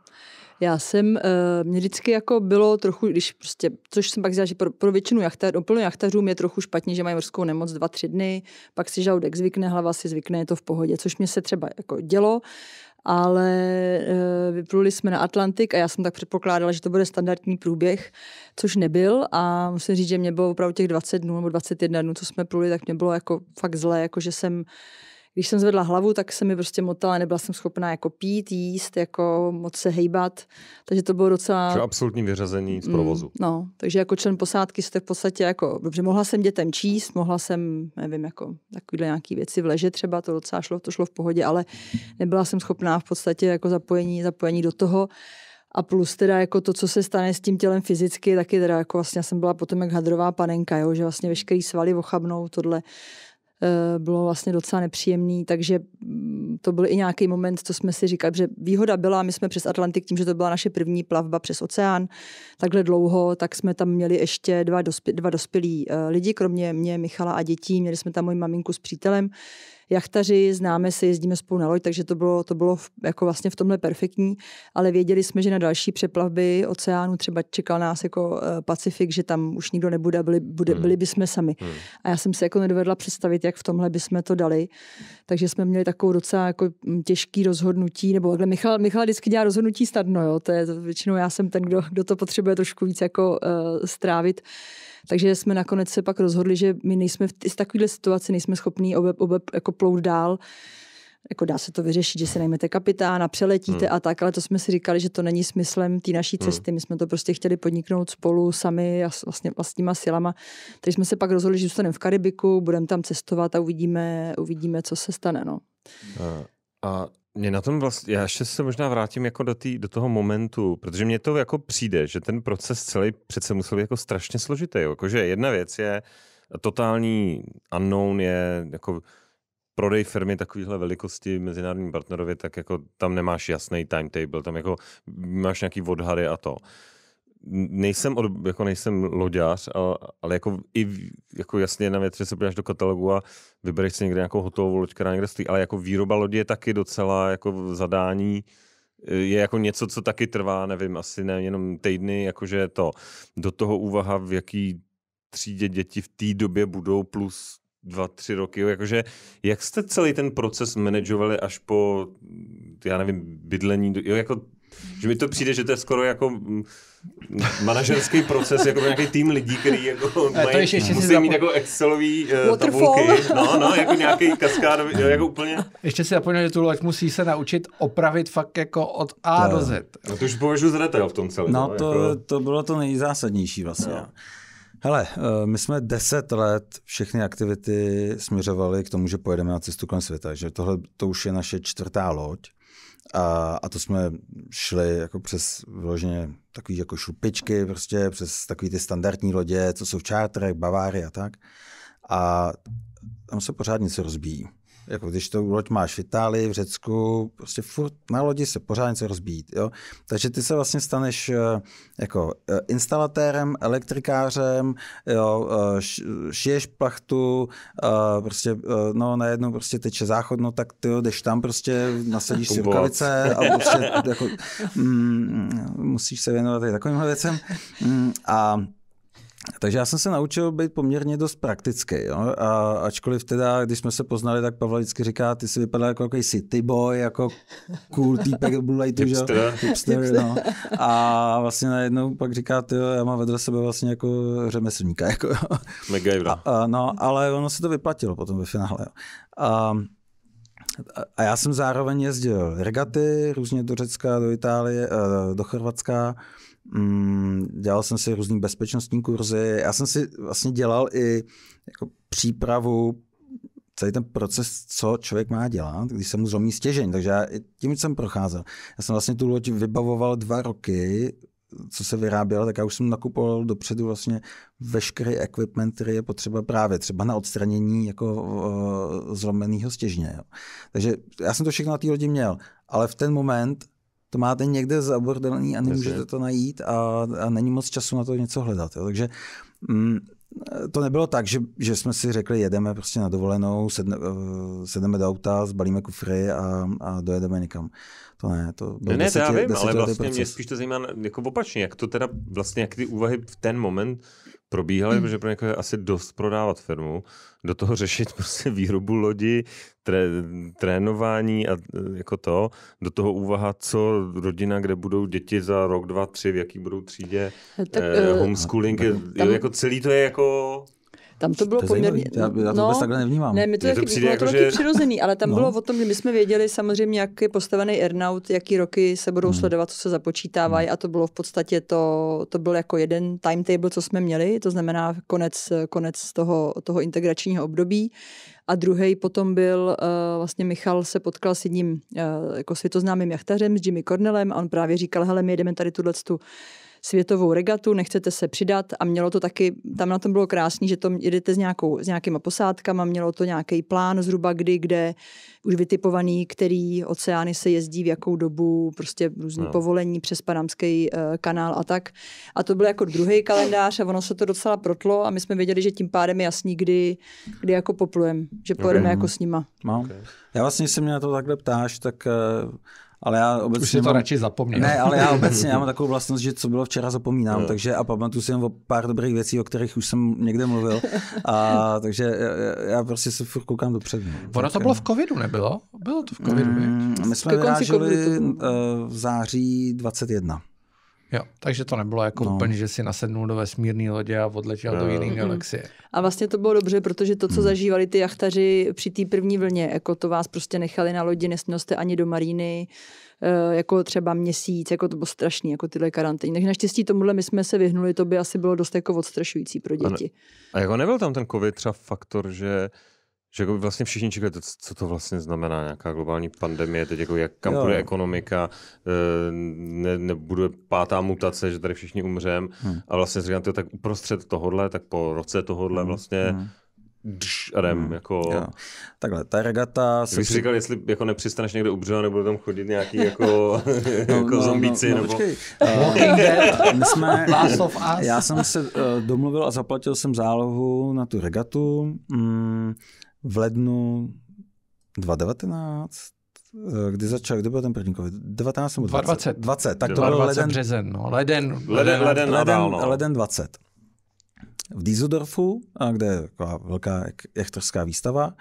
Já jsem, eh, mě vždycky jako bylo trochu, když prostě, což jsem pak zjistila, že pro, pro většinu jachtařů, úplně jachtařů je trochu špatně, že mají morskou nemoc dva, tři dny, pak si žaludek zvykne, hlava si zvykne, je to v pohodě, což mě se třeba jako dělo ale eh, vypluli jsme na Atlantik a já jsem tak předpokládala, že to bude standardní průběh, což nebyl a musím říct, že mě bylo opravdu těch 20 dnů nebo 21 dnů, co jsme pluli, tak mě bylo jako fakt zlé, jako že jsem když jsem zvedla hlavu, tak se mi prostě motala, nebyla jsem schopná jako pít, jíst, jako moc se hejbat, takže to bylo docela... to absolutní vyřazení z mm, provozu. Mm, no, takže jako člen posádky jste v podstatě jako, dobře, mohla jsem dětem číst, mohla jsem, nevím, jako takovýhle nějaký věci v leže třeba, to docela šlo, to šlo v pohodě, ale nebyla jsem schopná v podstatě jako zapojení, zapojení do toho. A plus teda jako to, co se stane s tím tělem fyzicky, taky teda jako vlastně jsem byla potom jak hadrová panenka, jo, že vlastně veškerý svaly ochabnou, tohle Eh, bylo vlastně docela nepříjemný, takže mm, to byl i nějaký moment, co jsme si říkali, že výhoda byla, my jsme přes Atlantik, tím, že to byla naše první plavba přes oceán, takhle dlouho, tak jsme tam měli ještě dva, dospě, dva dospělí eh, lidi, kromě mě, Michala a dětí, měli jsme tam moji maminku s přítelem, jachtaři, známe se, jezdíme spolu na loď, takže to bylo, to bylo jako vlastně v tomhle perfektní, ale věděli jsme, že na další přeplavby oceánu třeba čekal nás jako eh, Pacifik, že tam už nikdo nebude byli, bude, hmm. byli bychom sami. Hmm. A já jsem si jako nedovedla představit, jak v tomhle bychom to dali. Takže jsme měli takovou docela jako hm, těžký rozhodnutí, nebo takhle Michal, Michal vždycky dělá rozhodnutí snadno, jo? to je většinou já jsem ten, kdo, kdo to potřebuje trošku víc jako uh, strávit. Takže jsme nakonec se pak rozhodli, že my nejsme v, v takovéhle situaci, nejsme schopní obe, obe jako plout dál jako dá se to vyřešit, že se najmete kapitána, přeletíte hmm. a tak, ale to jsme si říkali, že to není smyslem té naší hmm. cesty. Hmm. My jsme to prostě chtěli podniknout spolu sami a vlastně vlastníma silama. Takže jsme se pak rozhodli, že zůstaneme v Karibiku, budeme tam cestovat a uvidíme, uvidíme co se stane. No. A, a mě na tom vlastně, já ještě se možná vrátím jako do, tý, do toho momentu, protože mně to jako přijde, že ten proces celý přece musel být jako strašně složitý. Jakože jedna věc je, totální unknown je jako prodej firmy takovéhle velikosti mezinárodním partnerovi, tak jako tam nemáš jasný timetable, tam jako máš nějaký odhady a to nejsem, od, jako nejsem loďář, ale, ale jako i jako jasně na větře se podíváš do katalogu a vybereš si někde nějakou hotovou loď, která někde stojí, ale jako výroba lodi je taky docela jako zadání, je jako něco, co taky trvá, nevím, asi ne jenom týdny, jakože je to do toho úvaha, v jaký třídě děti v té době budou plus dva, tři roky. Jakože, jak jste celý ten proces manažovali až po, já nevím, bydlení? Jo, jako že mi to přijde, že to je skoro jako mm, manažerský proces, jako nějaký tým lidí, který jako mají, to ještě, ještě musí mít jako Excelový eh, tabulky. No, no, jako nějaký kaskád, jo, hmm. jako úplně. Ještě si zapomněl, že tu loď musí se naučit opravit fakt jako od A to, do Z. No, to už považuji za detail v tom celém. No, to, jako... to bylo to nejzásadnější vlastně. No. Hele, eh, my jsme deset let všechny aktivity směřovali k tomu, že pojedeme na cestu kolem světa, že tohle to už je naše čtvrtá loď. A, a to jsme šli jako přes vložně takový jako šupičky, prostě přes takový ty standardní lodě, co jsou v čátrech, Baváry a tak. A tam se pořád něco rozbíjí. Jako když to loď máš v Itálii, v Řecku, prostě furt na lodi se pořád něco rozbít. Jo? Takže ty se vlastně staneš eh, jako eh, instalatérem, elektrikářem, jo, eh, šiješ plachtu, prostě no najednou prostě teče záchod, no tak ty jo, jdeš tam prostě, nasadíš si rukavice a prostě [LAUGHS] jako, mm, musíš se věnovat i takovýmhle věcem. Mm, a takže já jsem se naučil být poměrně dost praktický. Jo? A ačkoliv teda, když jsme se poznali, tak Pavel vždycky říká, ty jsi vypadal jako takový city boy, jako cool týpek Blue Lightu, že? Hipster, no. A vlastně najednou pak říká, ty jo, já mám vedle sebe vlastně jako řemeslníka. Jako, Mega A, a, no, ale ono se to vyplatilo potom ve finále. Jo. A, a já jsem zároveň jezdil regaty různě do Řecka, do Itálie, eh, do Chorvatska, Mm, dělal jsem si různý bezpečnostní kurzy, já jsem si vlastně dělal i jako přípravu celý ten proces, co člověk má dělat, když se mu zlomí stěžeň. Takže já tím jsem procházel. Já jsem vlastně tu loď vybavoval dva roky, co se vyráběla, tak já už jsem nakupoval dopředu vlastně veškerý equipment, který je potřeba právě třeba na odstranění jako uh, zlomeného stěžně. Jo. Takže já jsem to všechno na té lodi měl, ale v ten moment to máte někde zabordelný a nemůžete to najít a, a není moc času na to něco hledat. Jo. Takže mm, to nebylo tak, že, že jsme si řekli, jedeme prostě na dovolenou, sedne, eh, sedneme do auta, zbalíme kufry a, a dojedeme někam. To ne, to bylo ne, ne, deseti, to já vím, ale vlastně proces. mě spíš to zajímá jako opačně, jak to teda vlastně, jak ty úvahy v ten moment probíhaly, hmm. protože pro někoho je asi dost prodávat firmu, do toho [LAUGHS] řešit prostě výrobu lodi, tré, trénování a e, jako to, do toho úvaha, co rodina, kde budou děti za rok, dva, tři, v jaký budou třídě, tak, eh, homeschooling, tam, jako celý to je jako... Tam to bylo to poměrně... Já, já to no, vůbec takhle nevnímám. Ne, my to, taky, to přijde bylo jako, že... přirozený, ale tam no. bylo o tom, že my jsme věděli samozřejmě, jak je postavený earnout, jaký roky se budou hmm. sledovat, co se započítávají hmm. a to bylo v podstatě to, to byl jako jeden timetable, co jsme měli, to znamená konec, konec toho, toho integračního období. A druhý potom byl, uh, vlastně Michal se potkal s jedním uh, jako světoznámým jachtařem, s Jimmy Cornelem a on právě říkal, hele, my jedeme tady tuhle tu světovou regatu, nechcete se přidat a mělo to taky, tam na tom bylo krásný, že to jedete s, nějakou, s nějakýma posádkama, mělo to nějaký plán zhruba kdy, kde už vytipovaný, který oceány se jezdí, v jakou dobu, prostě různý no. povolení přes Panamský uh, kanál a tak. A to byl jako druhý kalendář a ono se to docela protlo a my jsme věděli, že tím pádem je jasný, kdy, kdy jako poplujem, že pojedeme okay. jako s nima. No. Okay. Já vlastně, se mě na to takhle ptáš, tak uh, ale já obecně... Už si to mám... radši zapomněl. Ne, ale já obecně já [LAUGHS] mám takovou vlastnost, že co bylo včera zapomínám, no. takže a pamatuju si jen o pár dobrých věcí, o kterých už jsem někde mluvil. [LAUGHS] A, takže já, já prostě se furt koukám dopředu. Ono to bylo eh, v covidu, nebylo? Bylo to v covidu, mm, My jsme vyráželi eh, v září 21. Jo, takže to nebylo jako no. úplně, že si nasednul do vesmírné lodě a odletěl no. do jiné mhm. galaxie. A vlastně to bylo dobře, protože to, co hmm. zažívali ty jachtaři při té první vlně, jako to vás prostě nechali na lodi, nesměl jste ani do maríny, eh, jako třeba měsíc, jako to bylo strašný, jako tyhle karantény. Takže naštěstí tomuhle my jsme se vyhnuli, to by asi bylo dost jako odstrašující pro děti. A, ne, a jako nebyl tam ten covid třeba faktor, že že jako vlastně všichni čekají, co to vlastně znamená, nějaká globální pandemie, teď jako jak, kam bude ekonomika, eh, ne, nebude pátá mutace, že tady všichni umřeme. Hmm. A vlastně říkám, tak uprostřed tohohle, tak po roce tohohle hmm, vlastně hmm. Dž, rem, hmm. jako... Jo. Takhle, ta regata... Se Vy jsi říkal, jestli jako nepřistaneš někde u břeho, nebo tam chodit nějaký jako, [LAUGHS] jako no, jako no, zombíci, no, no, nebo... No, uh, my jsme... [LAUGHS] Last of us. Já jsem se uh, domluvil a zaplatil jsem zálohu na tu regatu. Mm, v lednu 2019, eh, kdy začal, kdy byl ten první covid? 19 nebo 20? 20. 20 tak to 20 byl leden. březen, no. Leden. Leden, leden, leden, nadál, no. leden 20. V Düsseldorfu, eh, kde je taková velká jachtorská výstava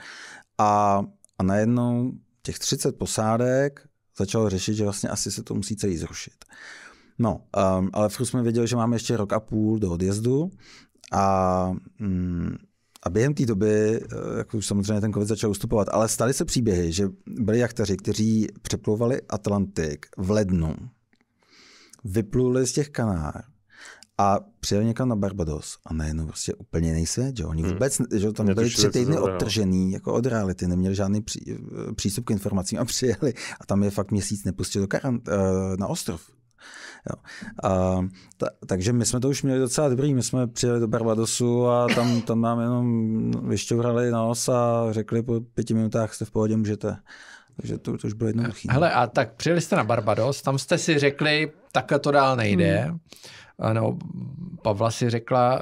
a, a najednou těch 30 posádek začalo řešit, že vlastně asi se to musí celý zrušit. No, um, ale v jsme věděli, že máme ještě rok a půl do odjezdu a mm, a během té doby, eh, jak už samozřejmě ten covid začal ustupovat, ale staly se příběhy, že byli jachtaři, kteří přeplouvali Atlantik v lednu, vypluli z těch kanár a přijeli někam na Barbados a najednou prostě úplně jiný svět, že oni hmm. vůbec, hmm. že tam byli tři týdny odtržený jako od reality, neměli žádný eh, přístup k informacím a přijeli a tam je fakt měsíc nepustil do karant, eh, na ostrov. Jo. A, ta, takže my jsme to už měli docela dobrý, my jsme přijeli do Barbadosu a tam, tam nám jenom vyšťourali na nos a řekli po pěti minutách jste v pohodě, můžete. Takže to, to už bylo jednoduché. No. Hele, a tak přijeli jste na Barbados, tam jste si řekli, takhle to dál nejde. Hmm. Ano, Pavla si řekla,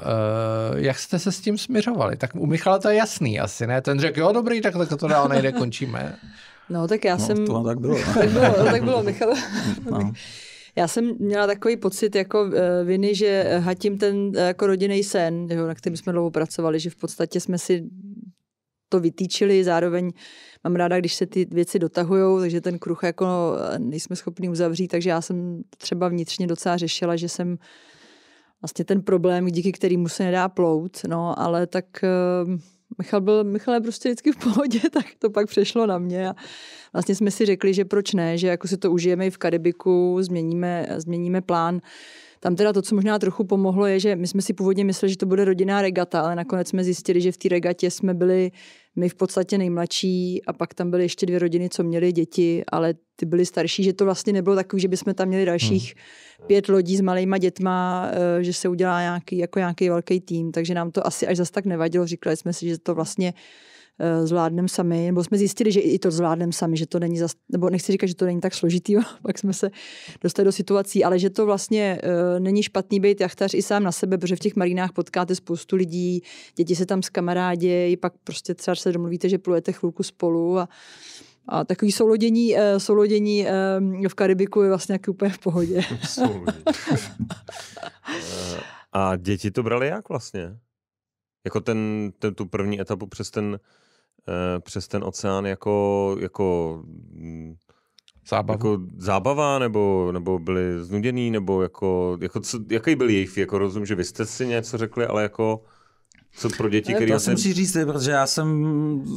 uh, jak jste se s tím směřovali. Tak u Michala to je jasný asi, ne? Ten řekl, jo dobrý, tak, tak to dál nejde, končíme. No tak já no, jsem... To tak bylo. [LAUGHS] No, tak bylo, tak bylo, Michal. No. [LAUGHS] no. Já jsem měla takový pocit jako uh, viny, že eh, hatím ten uh, jako rodinný sen, jo, na kterým jsme dlouho pracovali, že v podstatě jsme si to vytýčili, zároveň mám ráda, když se ty věci dotahují, takže ten kruh jako nejsme schopni uzavřít, takže já jsem třeba vnitřně docela řešila, že jsem vlastně ten problém, díky kterému se nedá plout, no, ale tak uh, Michal byl, Michal je prostě vždycky v pohodě, [LAUGHS] tak to pak přešlo na mě a vlastně jsme si řekli, že proč ne, že jako si to užijeme i v Karibiku, změníme, změníme plán. Tam teda to, co možná trochu pomohlo, je, že my jsme si původně mysleli, že to bude rodinná regata, ale nakonec jsme zjistili, že v té regatě jsme byli my v podstatě nejmladší a pak tam byly ještě dvě rodiny, co měly děti, ale ty byly starší, že to vlastně nebylo takový, že bychom tam měli dalších hmm. pět lodí s malejma dětma, eh, že se udělá nějaký, jako nějaký velký tým, takže nám to asi až zas tak nevadilo, říkali jsme si, že to vlastně Eh, zvládneme sami, nebo jsme zjistili, že i to zvládneme sami, že to není, zas, nebo nechci říkat, že to není tak složitý, [LAUGHS] pak jsme se dostali do situací, ale že to vlastně uh, není špatný být jachtař i sám na sebe, protože v těch marinách potkáte spoustu lidí, děti se tam s kamarádi, pak prostě třeba se domluvíte, že plujete chvilku spolu a a takový soulodění, uh, eh, soulodění uh, v Karibiku je vlastně jak úplně v pohodě. [LAUGHS] a děti to brali jak vlastně? Jako ten, ten, tu první etapu přes ten Eh, přes ten oceán jako, jako mm, Jako zábava, nebo, nebo byli znuděný, nebo jako, jako co, jaký byl jejich, jako rozum, že vy jste si něco řekli, ale jako co pro děti, které... Já jsem si říct, eh, protože já jsem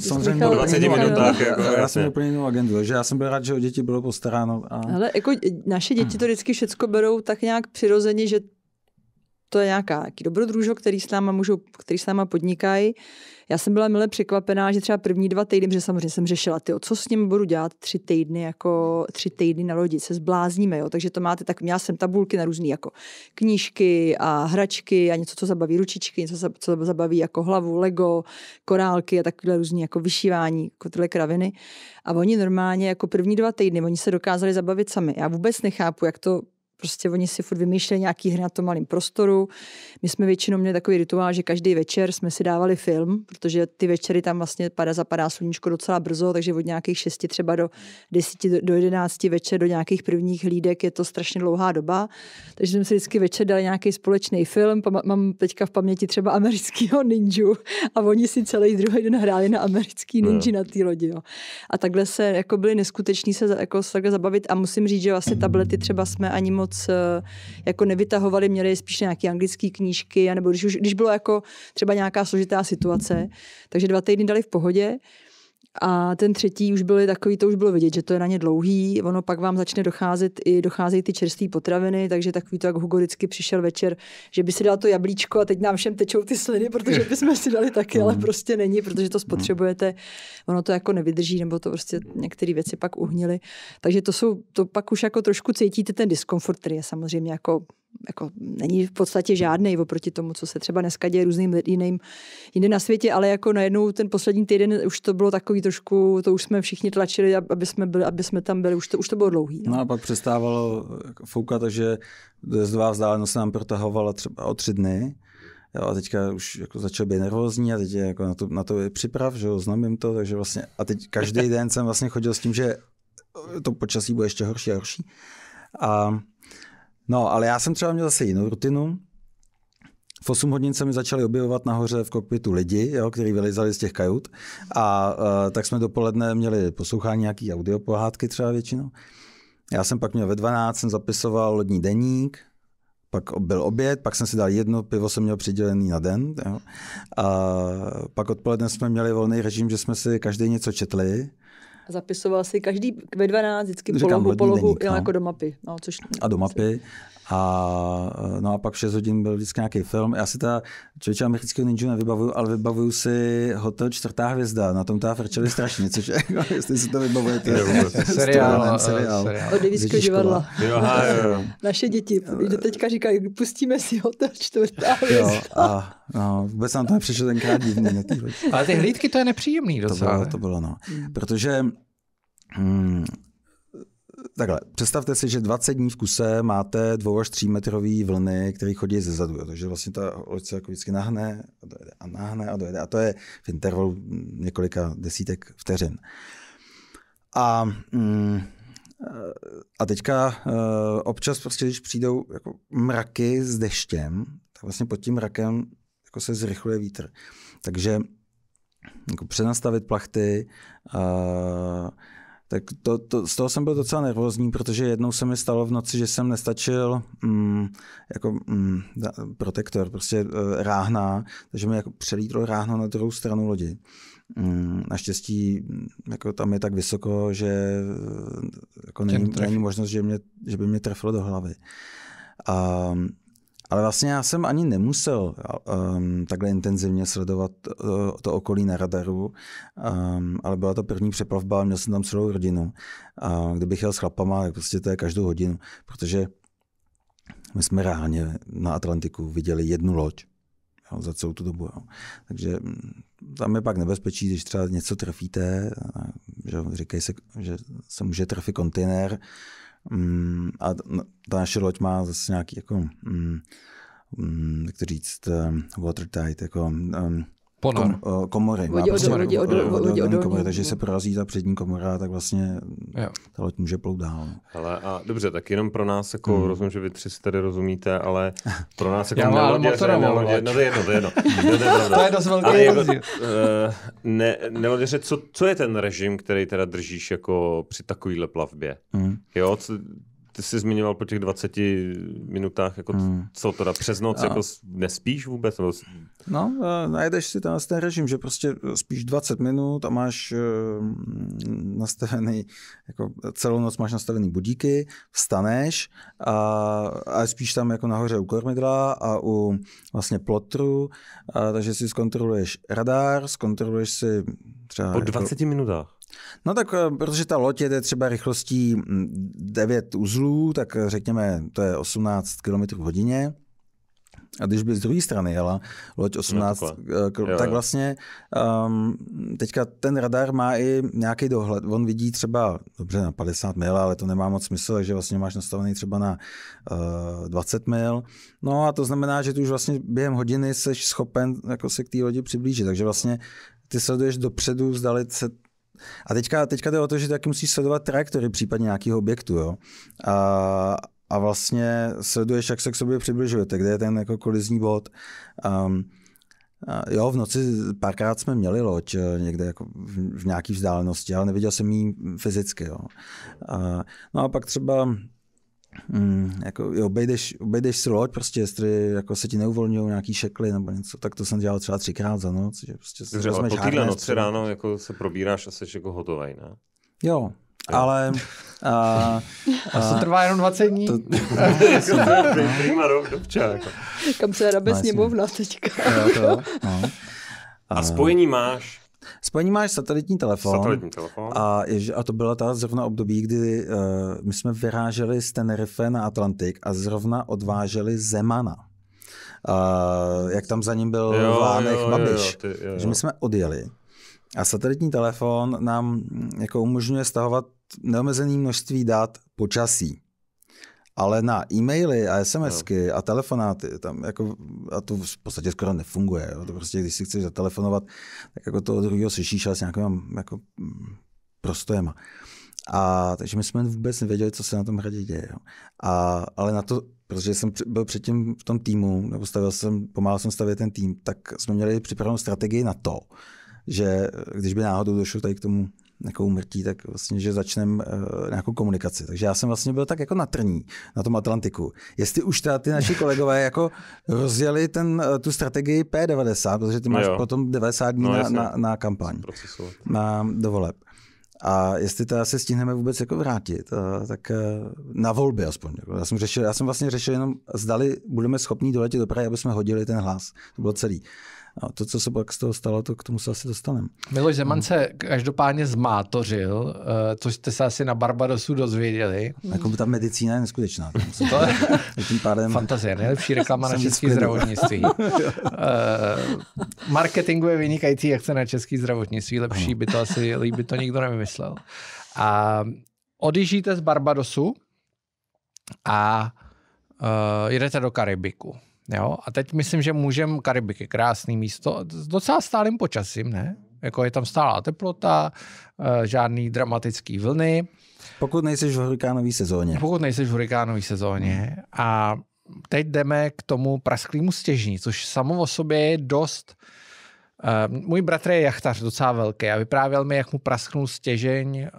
samozřejmě... Po 20 minutách. Jako, já, já jsem úplně jinou agendu, že já jsem byl rád, že o děti bylo postaráno. A... Ale jako eh, naše děti to vždycky všecko berou tak nějak přirozeně, že to je nějaká, nějaký dobrodružo, který s náma, můžou, který s náma podnikají já jsem byla milé překvapená, že třeba první dva týdny, protože samozřejmě jsem řešila, ty, co s ním budu dělat tři týdny, jako tři týdny na lodi, se zblázníme, jo. Takže to máte tak, měla jsem tabulky na různé jako knížky a hračky a něco, co zabaví ručičky, něco, co zabaví jako hlavu, lego, korálky a takhle různé jako vyšívání, jako tyhle kraviny. A oni normálně jako první dva týdny, oni se dokázali zabavit sami. Já vůbec nechápu, jak to prostě oni si furt vymýšleli nějaký hry na tom malém prostoru. My jsme většinou měli takový rituál, že každý večer jsme si dávali film, protože ty večery tam vlastně pada, zapadá sluníčko docela brzo, takže od nějakých 6 třeba do 10 do 11 večer do nějakých prvních hlídek je to strašně dlouhá doba. Takže jsme si vždycky večer dali nějaký společný film. Mám teďka v paměti třeba amerického ninju a oni si celý druhý den hráli na americký ninja no. na té lodi. Jo. A takhle se jako byli neskuteční se jako se takhle zabavit a musím říct, že vlastně tablety třeba jsme ani moc moc eh, jako nevytahovali, měli spíš nějaké anglické knížky, nebo když, už, když bylo jako třeba nějaká složitá situace. Takže dva týdny dali v pohodě. A ten třetí už byl takový, to už bylo vidět, že to je na ně dlouhý. Ono pak vám začne docházet i docházejí ty čerstvé potraviny, takže takový to, jak Hugo vždycky přišel večer, že by si dal to jablíčko a teď nám všem tečou ty sliny, protože [LAUGHS] bychom si dali taky, ale mm. prostě není, protože to mm. spotřebujete. Ono to jako nevydrží, nebo to prostě některé věci pak uhnily. Takže to jsou, to pak už jako trošku cítíte ten diskomfort, který je samozřejmě jako jako není v podstatě žádný oproti tomu, co se třeba dneska děje různým jiným, jiným na světě, ale jako najednou ten poslední týden už to bylo takový trošku, to už jsme všichni tlačili, aby jsme, byli, aby jsme tam byli, už to, už to bylo dlouhý. No. no a pak přestávalo jako, foukat, takže dva vzdálenost se nám protahovala třeba o tři dny. Jo, a teďka už jako začal být nervózní a teď je jako na, to, na to je připrav, že oznamím to, takže vlastně a teď každý [LAUGHS] den jsem vlastně chodil s tím, že to počasí bude ještě horší a horší. A No, ale já jsem třeba měl zase jinou rutinu. V 8 hodin se mi začali objevovat nahoře v kokpitu lidi, jo, který vylizali z těch kajut. A uh, tak jsme dopoledne měli poslouchání nějaký audiopohádky třeba většinou. Já jsem pak měl ve 12, jsem zapisoval lodní deník, pak byl oběd, pak jsem si dal jedno pivo, jsem měl přidělený na den. Jo. A pak odpoledne jsme měli volný režim, že jsme si každý něco četli. Zapisoval si každý ve 12 vždycky Říkám polohu, polohu no. jako do mapy. No, což, a do mapy. A, eh, no a pak v 6 hodin byl vždycky nějaký film. Já si ta člověče amerického ninja nevybavuju, ale vybavuju si Hotel čtvrtá hvězda. Na tom ta frčeli strašně, což je, jako, [LAUGHS] jestli si to vybavujete. Je, [LAUGHS] seriál. Ne, eh, seriál. Od Davidského divadla. Jo, jo. [LAUGHS] Naše děti do teďka říkají, pustíme si Hotel čtvrtá hvězda. Jo, a, no, vůbec nám to nepřišlo tenkrát divný. No, ale ty hlídky, to je nepříjemný docela. To bylo, to bylo no. Hmm. Protože Hmm, takhle, představte si, že 20 dní v kuse máte 2 až 3 metrový vlny, které chodí ze zadu, jo. takže vlastně ta loď se jako vždycky nahne a dojede a nahne a dojede a to je v intervalu několika desítek vteřin. A mm, a teďka eh, občas prostě, když přijdou jako mraky s deštěm, tak vlastně pod tím mrakem jako se zrychluje vítr. Takže jako přenastavit plachty, uh, tak to, to, z toho jsem byl docela nervózní, protože jednou se mi stalo v noci, že jsem nestačil mm, jako mm, da, protektor, prostě e, ráhna, takže mi jako přelítlo ráhno na druhou stranu lodi. Mm, naštěstí mm, jako tam je tak vysoko, že e, jako není, není možnost, že, mě, že by mě trefilo do hlavy. A ale vlastně já jsem ani nemusel um, takhle intenzivně sledovat uh, to okolí na radaru, um, ale byla to první přeplavba a měl jsem tam celou rodinu. A kdybych jel s chlapama, tak prostě to je každou hodinu, protože my jsme reálně na Atlantiku viděli jednu loď jo, za celou tu dobu. Jo. Takže mm, tam je pak nebezpečí, když třeba něco trefíte, že říkají se, že se může trefit kontejner, Mm, a no, ta naše loď má zase nějaký jako, mm, mm jak to říct, eh, watertight, jako um, Ponor. Kom, eh, komory. Eh, komory, takže se prorazí ta přední komora, tak vlastně ta loď může plout dál. Ale, a dobře, tak jenom pro nás, jako hmm. rozumím, že vy tři si tady rozumíte, ale pro nás [LAUGHS] jako na lodě, no [LAUGHS] to je jedno, to je jedno. to je dost velký rozdíl. Eh, ne, co, co je ten režim, který teda držíš jako při takovýhle plavbě? Hmm. Jo, ty jsi zmiňoval po těch 20 minutách, jako hmm. co teda přes noc, no. jako nespíš vůbec? Nebo... No, najdeš si ten, ten režim, že prostě spíš 20 minut a máš eh, nastavený, jako celou noc máš nastavený budíky, vstaneš a, a spíš tam jako nahoře u kormidla a u vlastně plotru, a, takže si zkontroluješ radar, zkontroluješ si třeba... Po 20 jako, minutách? No tak, eh, protože ta loď jede třeba rychlostí 9 mm, uzlů, tak eh, řekněme, to je 18 km v hodině. A když by z druhé strany jela loď 18, no, eh, tak vlastně um, teďka ten radar má i nějaký dohled. On vidí třeba, dobře, na 50 mil, ale to nemá moc smysl, takže vlastně máš nastavený třeba na uh, 20 mil. No a to znamená, že ty už vlastně během hodiny jsi schopen jako se k té lodi přiblížit. Takže vlastně ty sleduješ dopředu, vzdalit se a teďka, teďka jde o to, že taky musíš sledovat trajektory případně nějakého objektu, jo. A, a vlastně sleduješ, jak se k sobě přibližujete, kde je ten jako kolizní bod. Um, Jo, v noci párkrát jsme měli loď eh, někde jako v, nějaké vzdálenosti, ale neviděl jsem ji fyzicky. Jo. A, no a pak třeba Hmm, jako, jo, obejdeš, obejdeš si loď, prostě, jestli jako se ti neuvolňují nějaký šekly nebo něco, tak to jsem dělal třeba třikrát za noc. Že prostě Dobře, ale po noc, noci ráno jako se probíráš a jsi jako hotový, ne? Jo, Jo. ale... A, [LAUGHS] a, a to trvá jenom 20 dní. To, prima rok dobčák. Kam se hrabe no, sněmovna teďka. No. a spojení máš? Spojení máš satelitní telefon. Satelitní telefon. A, jež, a to byla ta zrovna období, kdy uh, my jsme vyráželi z Tenerife na Atlantik a zrovna odváželi Zemana. Uh, jak tam za ním byl jo, Vánek jo, Babiš. Jo, ty, jo, jo. my jsme odjeli. A satelitní telefon nám mm, jako umožňuje stahovat neomezené množství dat počasí ale na e-maily a SMSky no. a telefonáty, tam jako, a to v podstatě skoro nefunguje. Jo. To prostě, když si chceš zatelefonovat, tak jako toho druhého slyšíš, ale s nějakým jako, prostojem. A, takže my jsme vůbec nevěděli, co se na tom hradě děje. Jo. A, ale na to, protože jsem byl předtím v tom týmu, nebo stavil jsem, pomáhal jsem stavět ten tým, tak jsme měli připravenou strategii na to, že když by náhodou došlo tady k tomu jako umrtí, tak vlastně, že začneme uh, nějakou komunikaci. Takže já jsem vlastně byl tak jako na trní, na tom Atlantiku. Jestli už teda ty naši kolegové jako rozjeli ten, eh, tu strategii P90, protože ty máš no potom 90 dní no, na, na, na kampaň, na dovoleb. A jestli teda se stihneme vůbec jako vrátit, uh, tak eh, na volby aspoň. Já jsem, řešil, já jsem vlastně řešil jenom, zdali budeme schopni doletět do Prahy, aby jsme hodili ten hlas. To bylo celý. A to, co se pak z toho stalo, to k tomu se asi dostaneme. Miloš Zeman se každopádně zmátořil, eh, což jste se asi na Barbadosu dozvěděli. Jako by ta medicína je neskutečná. [LAUGHS] tím pádem... fantazie, nejlepší [LAUGHS] reklama na český zdravotnictví. [LAUGHS] Eh, marketingu je vynikající jak se na český zdravotnictví, lepší by to asi, líbí to nikdo nevymyslel. A odižíte z Barbadosu a eh, jedete do Karibiku. Jo? A teď myslím, že můžem Karibiky, krásný místo, s docela stálým počasím, ne? Jako je tam stálá teplota, eh, žádný dramatický vlny. Pokud nejseš v hurikánové sezóně. Pokud nejseš v hurikánové sezóně. Hmm. A teď jdeme k tomu prasklému stěžní, což samo o sobě je dost... Eh, můj bratr je jachtař docela velký a vyprávěl mi, jak mu prasknul stěžeň, eh,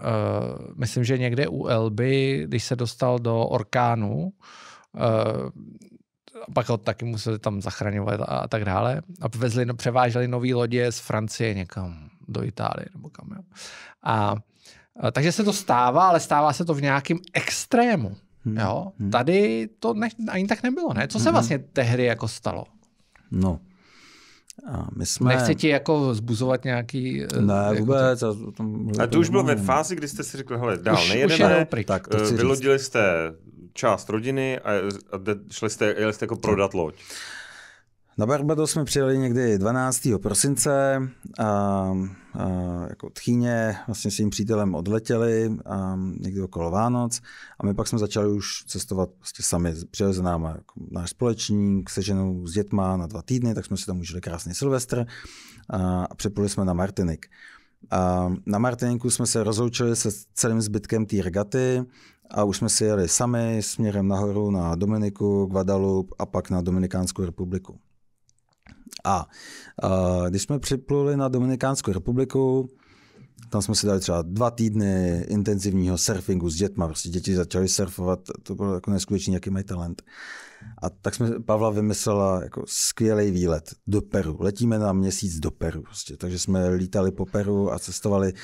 myslím, že někde u Elby, když se dostal do orkánu. A pak ho taky museli tam zachraňovat a, a tak dále. A vezli, no, převáželi nové lodě z Francie někam do Itálie nebo kam. Jo. A, a, takže se to stává, ale stává se to v nějakém extrému. Hmm. Jo? Hmm. Tady to ne, ani tak nebylo, ne? Co se hmm. vlastně tehdy jako stalo? No, a my jsme... Nechci ti jako zbuzovat nějaký... Eh, ne, jako vůbec. To... A, to, a to už bylo ve fázi, kdy jste si řekl, hele, dál už, nejedeme. Už je Tak, to vylodili eh, vylodili jste část rodiny a, a šli jste, jeli jste jako prodat loď. Na Barbados jsme přijeli někdy 12. prosince a, a jako tchýně vlastně s tím přítelem odletěli a někdy okolo Vánoc a my pak jsme začali už cestovat vlastně sami. Přijel za náma jako náš společník se ženou s dětma na dva týdny, tak jsme si tam užili krásný silvestr a, a přepluli jsme na Martinik. A na Martiniku jsme se rozloučili se celým zbytkem té regaty a už jsme si jeli sami směrem nahoru na Dominiku, Guadalupe a pak na Dominikánskou republiku. A, a když jsme připluli na Dominikánskou republiku, tam jsme si dali třeba dva týdny intenzivního surfingu s dětma. Prostě děti začaly surfovat, to bylo jako neskutečný, jaký mají talent. A tak jsme Pavla vymyslela jako skvělý výlet do Peru. Letíme na měsíc do Peru. Prostě. Takže jsme lítali po Peru a cestovali uh,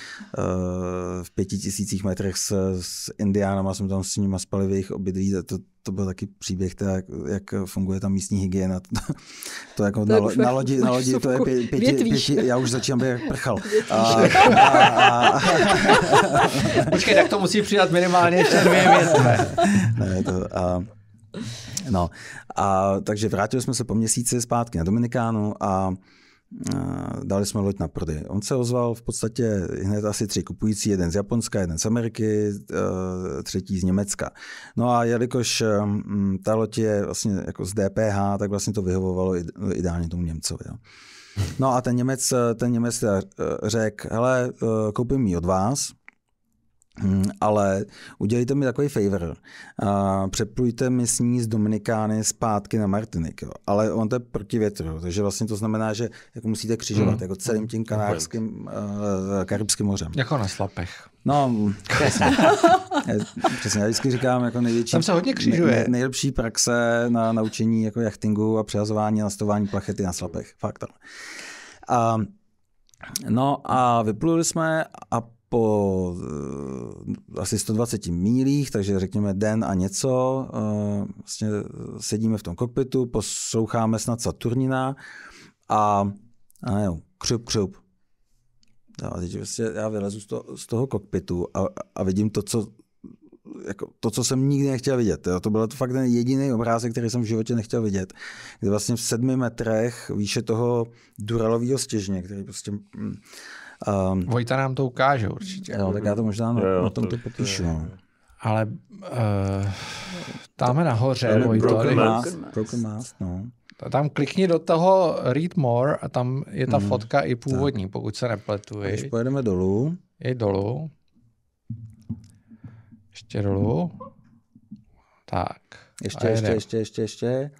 v pěti tisících metrech s, s Indiánama, jsme tam s nimi spali v jejich obydlí. To, to byl taky příběh, teda, jak, jak funguje tam místní hygiena. [LAUGHS] To, to jako na, na, lodi, na lodi to je pě, pěti, pěti, já už začínám být jak prchal. A, a, a, Počkej, tak to musí přidat minimálně ještě dvě větve. ne, to, a, No, a takže vrátili jsme se po měsíci zpátky na Dominikánu a dali jsme loď na prody. On se ozval v podstatě hned asi tři kupující, jeden z Japonska, jeden z Ameriky, e, třetí z Německa. No a jelikož e, ta loď je vlastně jako z DPH, tak vlastně to vyhovovalo ideálně tomu Němcovi. Jo. No a ten Němec, e, ten Němec řekl, hele, koupím ji od vás, Hmm, ale udělejte mi takový favor. A přeplujte mi s ní z Dominikány zpátky na Martinik. Jo. Ale on to je proti větru, takže vlastně to znamená, že jako musíte křižovat hmm. jako celým tím hmm. kanárským, uh, karibským mořem. Jako na slapech. No, [LAUGHS] přesně. přesně, já vždycky říkám, jako největší... Tam se hodně křižuje. Nej, nejlepší praxe na naučení jako jachtingu a přehazování a nastování plachety na slapech. Fakt. A, no a vypluli jsme a po uh, asi 120 mílích, takže řekněme den a něco, uh, vlastně sedíme v tom kokpitu, posloucháme snad Saturnina a, a nejo, křup, křup. No a teď vlastně já vylezu z toho, z toho kokpitu a, a vidím to, co jako to, co jsem nikdy nechtěl vidět. Jo. To byl to fakt ten jediný obrázek, který jsem v životě nechtěl vidět. Kdy vlastně v sedmi metrech výše toho duralového stěžně, který prostě mm, Um, Vojta nám to ukáže určitě. Jo, tak já to možná na, jo, na tom to, no. eh, to popíšu. Je. Ale uh, tam to, nahoře, Vojto. Broken Mass. Broken Mass, no. Tam klikni do toho Read More a tam je ta mm, fotka i původní, tak. pokud se nepletu. Když pojedeme dolů. I dolů. Ještě dolů. Tak. Ještě, ještě, ještě, ještě, ještě.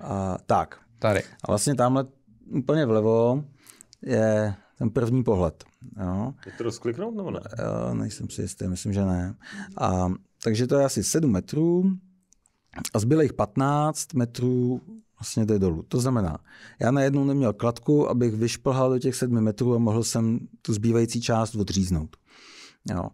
A, tak. Tady. A vlastně tamhle úplně vlevo je ten první pohled. Jo. Je to rozkliknout nebo ne? Uh, nejsem si jistý, myslím, že ne. A, takže to je asi 7 metrů a zbylých 15 metrů vlastně jde dolů. To znamená, já najednou neměl kladku, abych vyšplhal do těch 7 metrů a mohl jsem tu zbývající část odříznout. Jo.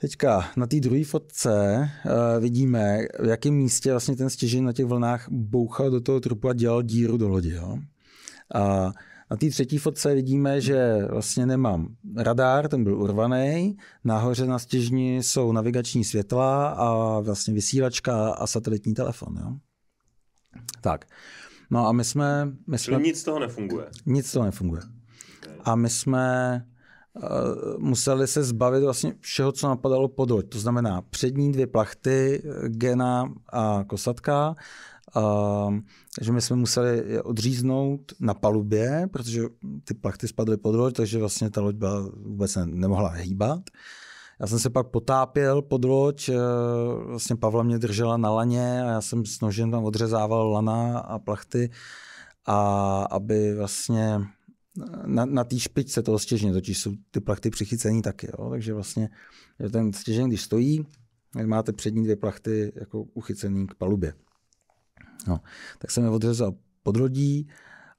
Teďka na té druhé fotce uh, vidíme, v jakém místě vlastně ten stěžin na těch vlnách bouchal do toho trupu a dělal díru do lodi. Jo. A uh, na té třetí fotce vidíme, že vlastně nemám radar, ten byl urvaný, nahoře na stěžni jsou navigační světla a vlastně vysílačka a satelitní telefon. Jo? Tak. No a my jsme... My jsme nic z toho nefunguje. Nic z toho nefunguje. A my jsme uh, museli se zbavit vlastně všeho, co napadalo pod loď. To znamená přední dvě plachty, gena a kosatka takže ehm, že my jsme museli odříznout na palubě, protože ty plachty spadly pod loď, takže vlastně ta loď byla, vůbec ne, nemohla hýbat. Já jsem se pak potápěl pod loď, eh, vlastně Pavla mě držela na laně a já jsem s nožem tam odřezával lana a plachty, a aby vlastně na, na té špičce toho stěžně, totiž jsou ty plachty přichycení taky, jo? takže vlastně ten stěžen, když stojí, máte přední dvě plachty jako uchycený k palubě. No, tak jsem je odřezal podrodí.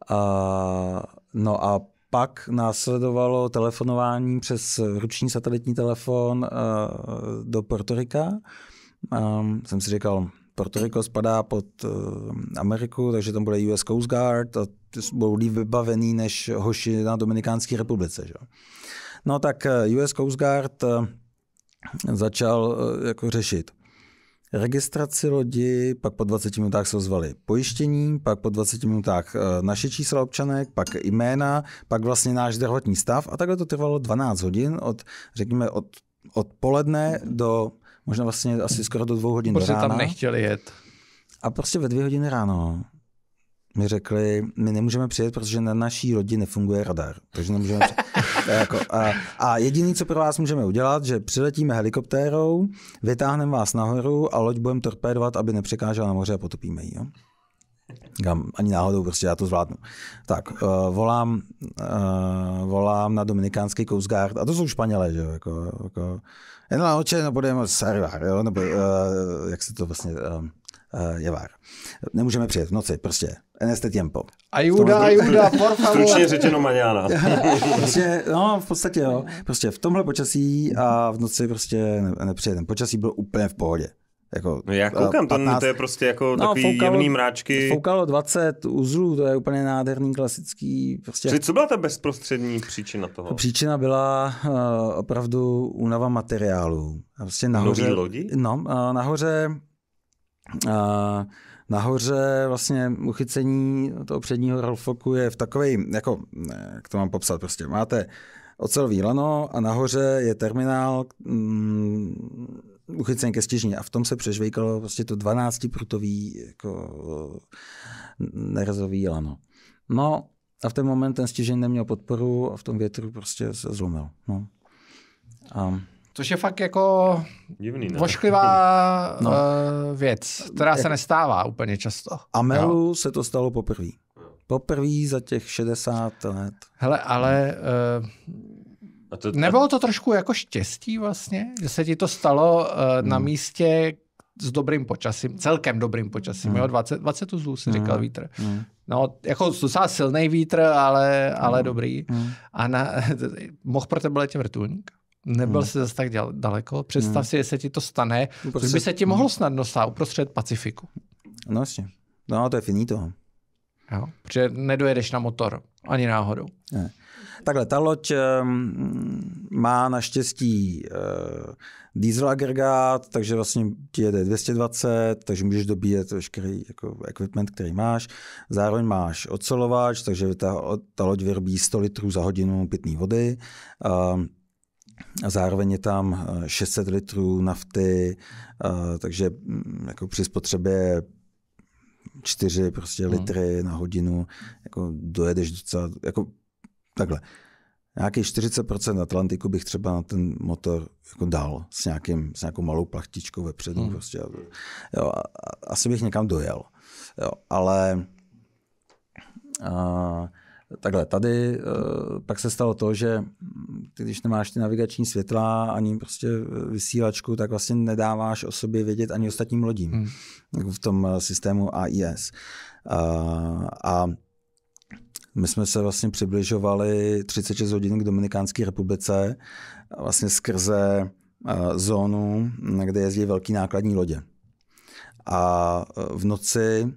A, no a pak následovalo telefonování přes ruční satelitní telefon eh, do Portorika. Jsem si říkal, Puerto Rico spadá pod eh, Ameriku, takže tam bude US Coast Guard a budou líp vybavený než hoši na Dominikánské republice. Že? No tak eh, US Coast Guard začal jako řešit registraci lodi, pak po 20 minutách se ozvali pojištění, pak po 20 minutách eh, naše čísla občanek, pak jména, pak vlastně náš zdravotní stav a takhle to trvalo 12 hodin od, řekněme, od, od poledne do možná vlastně asi skoro do dvou hodin Protože rána. tam nechtěli jet. A prostě ve dvě hodiny ráno mi řekli, my nemůžeme přijet, protože na naší lodi nefunguje radar, takže nemůžeme přijet jako, a, a jediný, co pro vás můžeme udělat, že přiletíme helikoptérou, vytáhneme vás nahoru a loď budeme torpédovat, aby nepřekážela na moře a potopíme ji. ani náhodou, prostě já to zvládnu. Tak, uh, volám, uh, volám na dominikánský Coast Guard, a to jsou Španělé, že jo, jako, jako, jen na oče, nebo budeme server, jo, nebo uh, jak se to vlastně, uh, Eh, je var. Nemůžeme přijet v noci, prostě. Neste tempo. A Ajuda, ajuda, por favor. Stručně řečeno maňána. [LAUGHS] prostě, no, v podstatě jo. Prostě v tomhle počasí a v noci prostě ne, nepřijedem. Počasí bylo úplně v pohodě. Jako, no já eh, koukám, 15, to je prostě jako no, takový foukalo, jemný mráčky. Foukalo 20 uzlů, to je úplně nádherný, klasický. Prostě. Čili co byla ta bezprostřední příčina toho? Jako příčina byla uh, opravdu únava materiálu. Prostě nahoře, Nový lodi? No, uh, nahoře Nahoře vlastně uchycení toho předního ralfoku je v takovej, jako, ne, jak to mám popsat, prostě máte ocelový lano a nahoře je terminál mm, uchycen ke stěžně a v tom se přežvejkalo prostě to 12-prutový jako, nerezový lano. No a v ten moment ten stěžeň neměl podporu a v tom větru prostě se zlomil. No. A Což je fakt jako Divný, ne? vošklivá [LAUGHS] no. uh, věc, která se nestává úplně často. A Melu jo. se to stalo poprvé. Poprvé za těch 60 let. Hele, ale uh, a to, a... nebylo to trošku jako štěstí vlastně, že se ti to stalo uh, hmm. na místě s dobrým počasím, celkem dobrým počasím, hmm. jo, 20, 20 uzlů si hmm. říkal vítr. Hmm. No, jako docela silný vítr, ale, ale hmm. dobrý. Hmm. A na, [LAUGHS] mohl pro tebe letět vrtulník? Nebyl hmm. jsi zase tak daleko. Představ hmm. si, jestli ti to stane, uprostřed... což by se ti hmm. mohlo snadno stát uprostřed Pacifiku. No vlastně. No to je toho. Jo, protože nedojedeš na motor, ani náhodou. Ne. Takhle, ta loď um, má naštěstí uh, diesel agregát, takže vlastně ti jede 220, takže můžeš dobíjet veškerý jako equipment, který máš. Zároveň máš ocelovač, takže ta, ta loď vyrobí 100 litrů za hodinu pitné vody. Um, Zároveň je tam 600 eh, litrů nafty, eh, takže mm, jako při spotřebě 4 prostě hmm. litry na hodinu jako dojedeš docela, jako takhle. nějaký 40% Atlantiku bych třeba na ten motor jako dal s, nějakým, s nějakou malou plachtičkou vepředu. Hmm. Prostě, jo, asi bych někam dojel. Jo, ale uh, Takhle, tady eh, pak se stalo to, že ty, když nemáš ty navigační světla ani prostě vysílačku, tak vlastně nedáváš o sobě vědět ani ostatním lodím hmm. Jako v tom eh, systému AIS. A, eh, a my jsme se vlastně přibližovali 36 hodin k Dominikánské republice vlastně skrze zónu, kde jezdí velký nákladní lodě. A v noci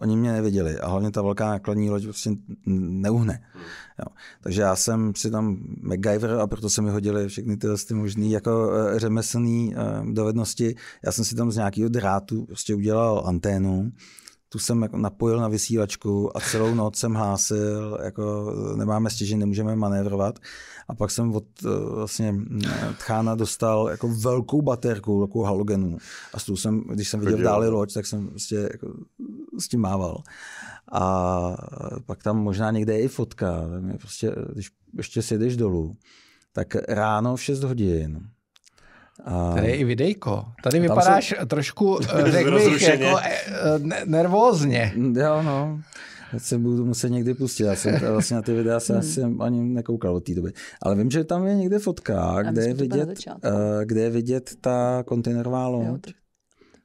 Oni mě neviděli a hlavně ta velká nákladní loď prostě neuhne. Hmm. Jo. Takže já jsem si tam MacGyver a proto se mi hodili všechny tyhle ty možné jako eh, řemeslné eh, dovednosti. Já jsem si tam z nějakého drátu prostě udělal anténu tu jsem jako napojil na vysílačku a celou noc jsem hásil, jako e, nemáme stěžení, nemůžeme manévrovat. A pak jsem od e, vlastně e, tchána dostal jako velkou baterku, velkou halogenu. A s tou jsem, když jsem viděl dále loď, tak jsem vlastně jako s tím mával. A pak tam možná někde je i fotka. prostě, když ještě sedíš dolů, tak ráno v 6 hodin a... Tady je i videjko. Tady vypadáš jsou... trošku, [LAUGHS] eh, řekl bych, jako eh, nervózně. Mm, jo, no. Teď se budu muset někdy pustit. Já jsem vlastně na ty videa se asi [LAUGHS] hmm. ani nekoukal od té doby. Ale vím, že tam je někde fotka, kde je, vidět, uh, kde je vidět ta kontejnerová loď.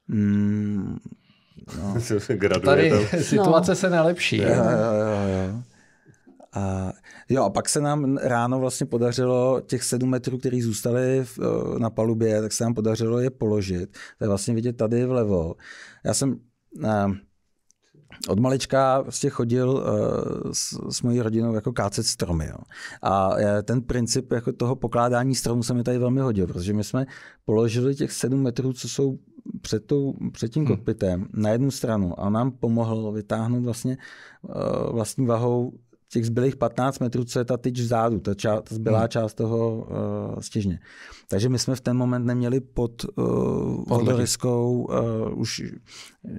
Mm, no. [LAUGHS] Tady situace no. se nelepší. Jo, jo, jo, jo. A Jo, a pak se nám ráno vlastně podařilo těch sedm metrů, který zůstaly eh, na palubě, tak se nám podařilo je položit. To je vlastně vidět tady vlevo. Já jsem eh, od malička vlastně chodil eh, s, s mojí rodinou jako kácet stromy. Jo. A eh, ten princip jako toho pokládání stromů se mi tady velmi hodil, protože my jsme položili těch sedm metrů, co jsou před, tou, před tím hmm. kokpitem, hmm. na jednu stranu a nám pomohl vytáhnout vlastně vlastní vahou těch zbylých 15 metrů, co je ta tyč vzadu, ta, ča, ta zbylá hmm. část toho uh, stěžně. Takže my jsme v ten moment neměli pod uh, eh, vodoriskou uh, eh, už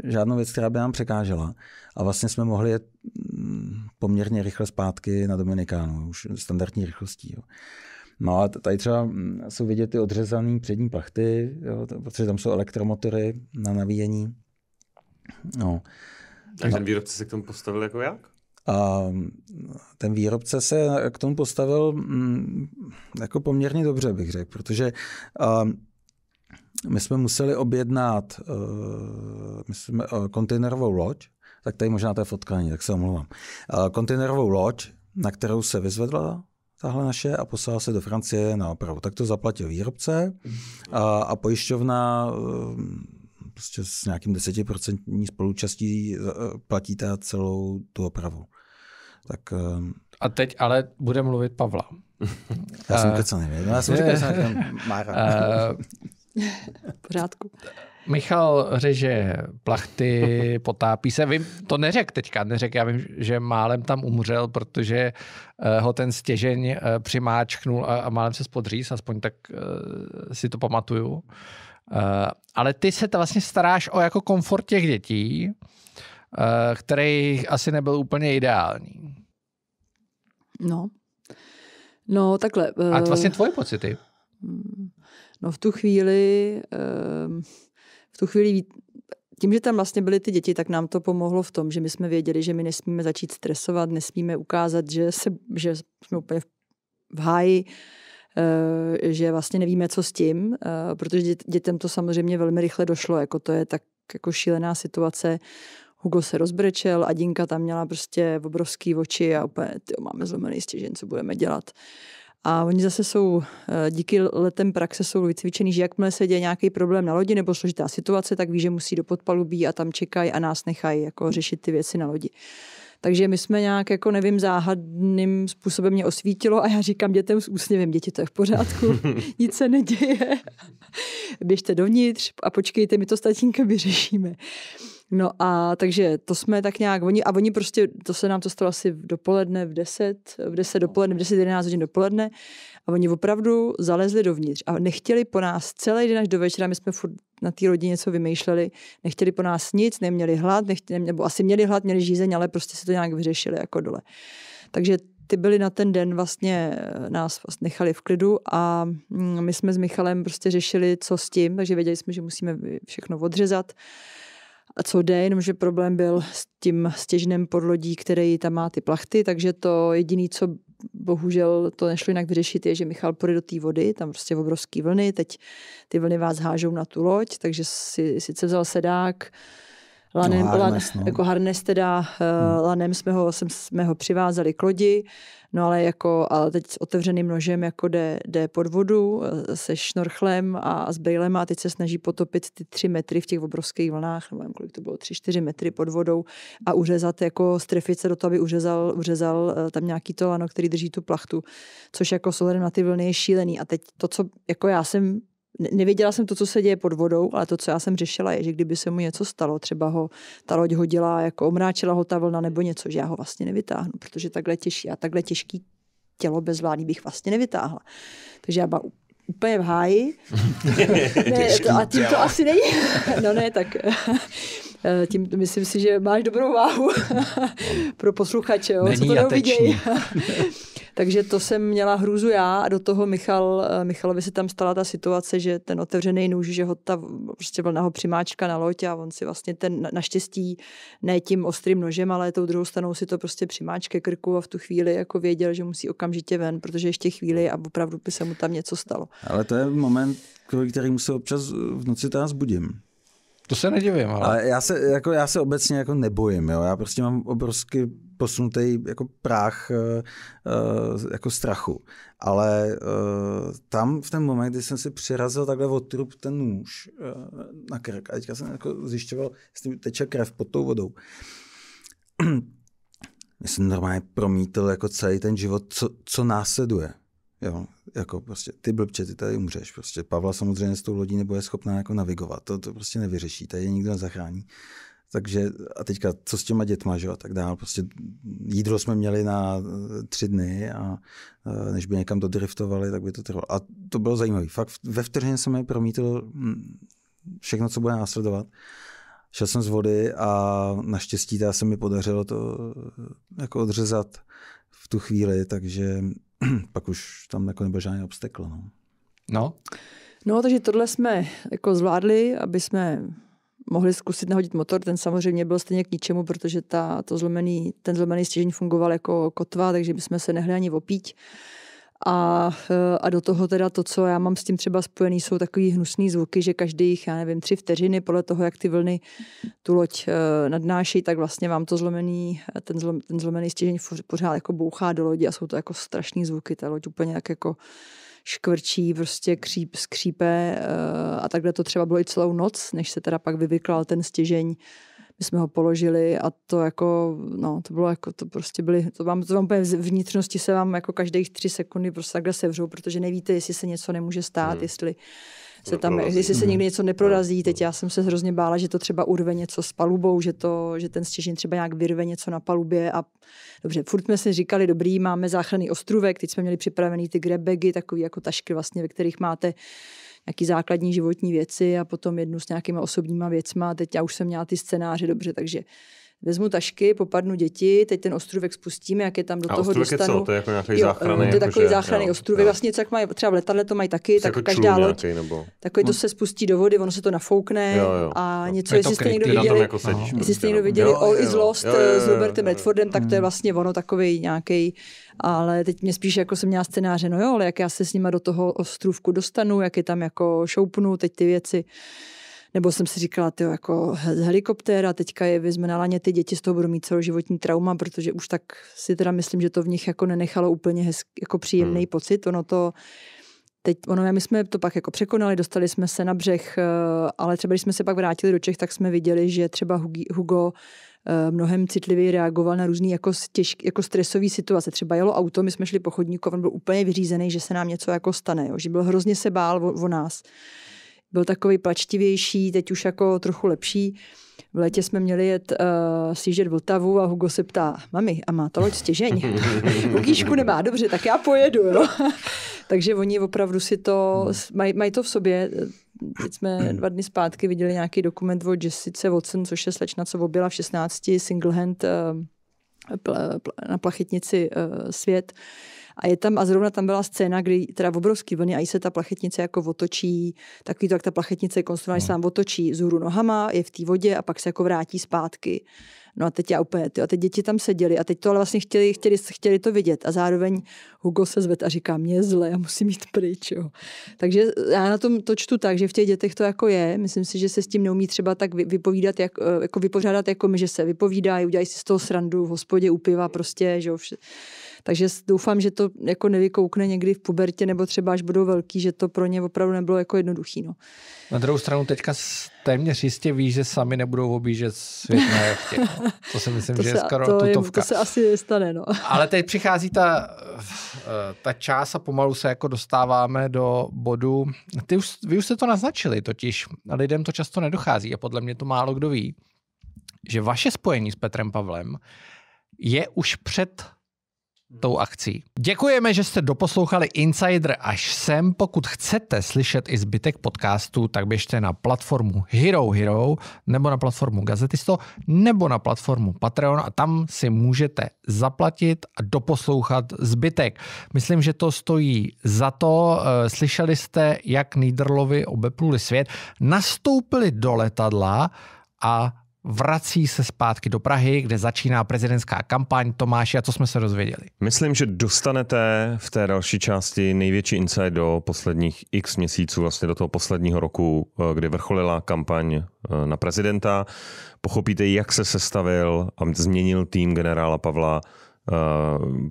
žádnou věc, která by nám překážela. A vlastně jsme mohli jet mm, poměrně rychle zpátky na Dominikánu, už standardní rychlostí. Jo. No a tady třeba mm, jsou vidět ty odřezané přední plachty, jo, protože tam jsou elektromotory na navíjení. No. Takže no. ten výrobce se k tomu postavil jako jak? A ten výrobce se k tomu postavil mm, jako poměrně dobře, bych řekl, protože my jsme museli objednat e, my jsme, e, kontejnerovou loď, tak tady možná to je fotka není, tak se omlouvám. E, kontejnerovou loď, na kterou se vyzvedla tahle naše a poslala se do Francie na opravu. Tak to zaplatil výrobce a, a pojišťovna prostě s nějakým desetiprocentní eh, platí ta celou tu opravu. Tak, ehm, a teď ale bude mluvit Pavla. [LAUGHS] já jsem eh, co no, nevěděl. já jsem eh, říkal, že jsem Mára. pořádku. Michal řeže plachty, potápí se. Vím, to neřek teďka, neřek. Já vím, že málem tam umřel, protože ho ten stěžeň přimáčknul a, a málem se spodříz, aspoň tak si to pamatuju. Eh, ale ty se vlastně staráš o jako komfort těch dětí, eh, který asi nebyl úplně ideální. No. No, takhle. A eh, vlastně tvoje pocity? No v tu chvíli, ehm, v tu chvíli tím, že tam vlastně byly ty děti, tak nám to pomohlo v tom, že my jsme věděli, že my nesmíme začít stresovat, nesmíme ukázat, že, se, že jsme úplně v háji, Eh, že vlastně nevíme, co s tím, eh, protože dětem to samozřejmě velmi rychle došlo, jako to je tak jako šílená situace, Hugo se rozbrečel a Dinka tam měla prostě obrovský oči a úplně, tyjo, máme zlomený stěžen, co budeme dělat. A oni zase jsou, eh, díky letem praxe jsou vycvičený, že jakmile se děje nějaký problém na lodi nebo složitá situace, tak ví, že musí do podpalubí a tam čekají a nás nechají jako řešit ty věci na lodi. Takže my jsme nějak, jako nevím, záhadným způsobem mě osvítilo a já říkám dětem s úsměvem, děti, to je v pořádku, [LAUGHS] nic se neděje, běžte dovnitř a počkejte, my to s tatínkem vyřešíme. No a takže to jsme tak nějak, oni, a oni prostě, to se nám to stalo asi v dopoledne, v 10, v 10 no. dopoledne, v 10, 11 hodin dopoledne a oni opravdu zalezli dovnitř a nechtěli po nás celý den až do večera, my jsme furt na té rodině něco vymýšleli, nechtěli po nás nic, neměli hlad, nechtěli, nebo asi měli hlad, měli žízeň, ale prostě si to nějak vyřešili jako dole. Takže ty byli na ten den vlastně, eh, nás vlastně nechali v klidu a mm, my jsme s Michalem prostě řešili, co s tím, takže věděli jsme, že musíme všechno odřezat a co jde, jenomže problém byl s tím stěžným podlodí, který tam má ty plachty, takže to jediný, co bohužel to nešlo jinak vyřešit, je, že Michal půjde do té vody, tam prostě obrovský vlny, teď ty vlny vás hážou na tu loď, takže si sice vzal sedák, lanem, no, harness, lan, no. jako harness teda, uh, lanem jsme ho, jsem, jsme ho přivázali k lodi, no ale jako, ale teď s otevřeným nožem jako jde, jde pod vodu eh, se šnorchlem a s brýlem a teď se snaží potopit ty tři metry v těch obrovských vlnách, nevím, kolik to bylo, tři, čtyři metry pod vodou a uřezat, jako strefice do toho, aby uřezal, uřezal eh, tam nějaký to lano, který drží tu plachtu, což jako souhledem na ty vlny je šílený a teď to, co jako já jsem nevěděla jsem to, co se děje pod vodou, ale to, co já jsem řešila, je, že kdyby se mu něco stalo, třeba ho ta loď hodila, jako omráčila ho ta vlna nebo něco, že já ho vlastně nevytáhnu, protože takhle těžší a takhle těžký tělo bez vlády bych vlastně nevytáhla. Takže já byla úplně v háji. [LAUGHS] ne, to, a tím to asi není. [LAUGHS] no ne, tak [LAUGHS] eh, tím myslím si, že máš dobrou váhu pro posluchače, jo, co to neuvidějí. Takže to jsem měla hrůzu já a do toho Michal, eh, Michalovi se tam stala ta situace, že ten otevřený nůž, že ho ta prostě na ho přimáčka na loď a on si vlastně ten naštěstí ne tím ostrým nožem, ale tou druhou stranou si to prostě přimáčke krku a v tu chvíli jako věděl, že musí okamžitě ven, protože ještě chvíli a opravdu by se mu tam něco stalo. Ale to je moment, který se občas v noci teda zbudím. To se nedivím, ale... ale já, se, jako, já se obecně jako nebojím, jo? já prostě mám obrovský posunutý jako práh eh, eh, jako strachu. Ale eh, tam v ten moment, kdy jsem si přirazil takhle od trup ten nůž na krk a teďka jsem jako zjišťoval, jestli teče krev pod tou vodou. [CLEARS THROAT] Já jsem normálně promítl jako celý ten život, co, co následuje. Jo, jako prostě ty blbče, ty tady umřeš. Prostě Pavla samozřejmě s tou lodí nebude schopná jako navigovat. To, to prostě nevyřeší, tady je nikdo nezachrání. Takže a teďka, co s těma dětma, že jo, tak dál. Prostě jídlo jsme měli na eh, tři dny a eh, než by někam dodriftovali, tak by to trvalo. A to bylo zajímavé. Fakt ve vteřině se mi promítl hm, všechno, co bude následovat. Šel jsem z vody a naštěstí teda se mi podařilo to eh, jako odřezat v tu chvíli, takže [CLEARS THROAT] pak už tam jako nebyl žádný obstekl. No. no. No, takže tohle jsme jako zvládli, aby jsme mohli zkusit nahodit motor, ten samozřejmě byl stejně k ničemu, protože ta, to zlomený, ten zlomený stěžení fungoval jako kotva, takže bychom se nehli ani opít. A, eh, a do toho teda to, co já mám s tím třeba spojený, jsou takový hnusný zvuky, že každých, já nevím, tři vteřiny podle toho, jak ty vlny tu loď eh, nadnáší, tak vlastně vám to zlomený, eh, ten, zlom, ten zlomený stěžení pořád jako bouchá do lodi a jsou to jako strašný zvuky, ta loď úplně jak jako škvrčí, prostě kříp, skřípe eh, a takhle to třeba bylo i celou noc, než se teda pak vyvyklal ten stěžeň. My jsme ho položili a to jako, no, to bylo jako, to prostě byly, to vám, to vám úplně vnitřnosti se vám jako každých tři sekundy prostě takhle sevřou, protože nevíte, jestli se něco nemůže stát, hmm. jestli se tam, jestli se mhm. někdy něco neprorazí. Teď já jsem se hrozně bála, že to třeba urve něco s palubou, že, to, že ten stěžin třeba nějak vyrve něco na palubě a dobře, furt jsme si říkali, dobrý, máme záchranný ostrůvek, teď jsme měli připravený ty grebegy, takový jako tašky vlastně, ve kterých máte nějaký základní životní věci a potom jednu s nějakýma osobníma věcma. Teď já už jsem měla ty scénáře, dobře, takže vezmu tašky, popadnu děti, teď ten ostrůvek spustíme, jak je tam do a toho dostanu. Je co? To je jako nějaký jo, záchranný? Eh, to je takový jako, záchranný jo, ostrůvek, jo. vlastně co jak mají, třeba v letadle to mají taky, to tak jako každá loď, nějaký, nebo... takový to hm. se spustí do vody, ono se to nafoukne jo, jo. a něco, jako jestli jste někdo viděli, jestli jste někdo viděli All is Lost eh, s Robertem Redfordem, tak to je hmm. vlastně ono takový nějaký ale teď mě spíš jako jsem měla scénáře, no jo, ale jak já se s nima do toho ostrůvku dostanu, jak je tam jako šoupnu teď ty věci. Nebo jsem si říkala, ty jako helikoptéra, teďka je vezme na laně, ty děti z toho budou mít celoživotní trauma, protože už tak si teda myslím, že to v nich jako nenechalo úplně hezký, jako příjemný hmm. pocit. Ono to, teď, ono, my jsme to pak jako překonali, dostali jsme se na břeh, eh, ale třeba když jsme se pak vrátili do Čech, tak jsme viděli, že třeba Hugo eh, mnohem citlivěji reagoval na různé jako, jako stresové situace. Třeba jelo auto, my jsme šli po chodníku on byl úplně vyřízený, že se nám něco jako stane, jo? že byl hrozně se bál o, o nás byl takový plačtivější, teď už jako trochu lepší. V létě jsme měli jet uh, sjíždět Vltavu a Hugo se ptá, mami, a má to loď stěžeň? [LAUGHS] Hugíšku nemá, dobře, tak já pojedu. Jo. [LAUGHS] Takže oni opravdu si to, hmm. mají maj to v sobě. Teď jsme hmm. dva dny zpátky viděli nějaký dokument o Jessice Watson, což je slečna, co objela v 16 single hand uh, pl, pl, na plachetnici uh, svět. Uh, a je tam, a zrovna tam byla scéna, kdy teda v obrovský vlny a se ta plachetnice jako otočí, takový to, jak ta plachetnice je konstruovaná, hmm. se vám otočí hůru nohama, je v té vodě a pak se jako vrátí zpátky. No a teď já úplně, ty, a teď děti tam seděly a teď to ale vlastně chtěli, chtěli, chtěli to vidět a zároveň Hugo se zved a říká, mě je zle, já musím jít pryč. Jo. Takže eh, já na tom to čtu tak, že v těch dětech to jako je. Myslím si, že se s tím neumí třeba tak vypovídat, jak, eh, jako vypořádat jako my, že se vypovídají, udělají si z toho srandu v hospodě u piva prostě, že jo, vše, takže doufám, že to jako nevykoukne někdy v pubertě nebo třeba až budou velký, že to pro ně opravdu nebylo jako jednoduchý. No. Na druhou stranu teďka téměř jistě víš, že sami nebudou objíždět svět na jachtě. To si myslím, [LAUGHS] to že se, je skoro to tutovka. Jim, to se asi stane, no. [LAUGHS] Ale teď přichází ta, eh, ta část a pomalu se jako dostáváme do bodu. Ty už, vy už jste to naznačili totiž. Lidem to často nedochází a podle mě to málo kdo ví, že vaše spojení s Petrem Pavlem je už před tou akcí. Děkujeme, že jste doposlouchali Insider až sem. Pokud chcete slyšet i zbytek podcastu, tak běžte na platformu Hero Hero, nebo na platformu Gazetisto, nebo na platformu Patreon a tam si můžete zaplatit a doposlouchat zbytek. Myslím, že to stojí za to. Eh, slyšeli jste, jak Niederlovi obepluli svět, nastoupili do letadla a vrací se zpátky do Prahy, kde začíná prezidentská kampaň. Tomáši, a co jsme se dozvěděli? Myslím, že dostanete v té další části největší insight do posledních x měsíců, vlastně do toho posledního roku, eh, kdy vrcholila kampaň eh, na prezidenta. Pochopíte, jak se sestavil a změnil tým generála Pavla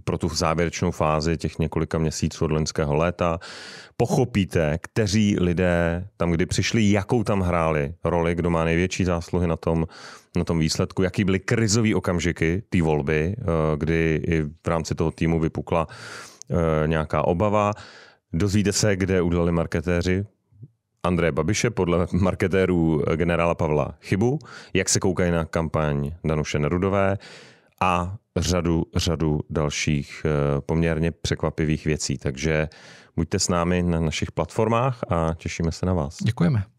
pro tu závěrečnou fázi těch několika měsíců od loňského léta. Pochopíte, kteří lidé tam kdy přišli, jakou tam hráli roli, kdo má největší zásluhy na tom, na tom výsledku, jaký byly krizové okamžiky té volby, eh, kdy i v rámci toho týmu vypukla eh, nějaká obava. Dozvíte se, kde udělali marketéři Andreje Babiše, podle marketérů generála Pavla Chybu, jak se koukají na kampaň Danuše Nerudové a řadu, řadu dalších eh, poměrně překvapivých věcí. Takže buďte s námi na našich platformách a těšíme se na vás. Děkujeme.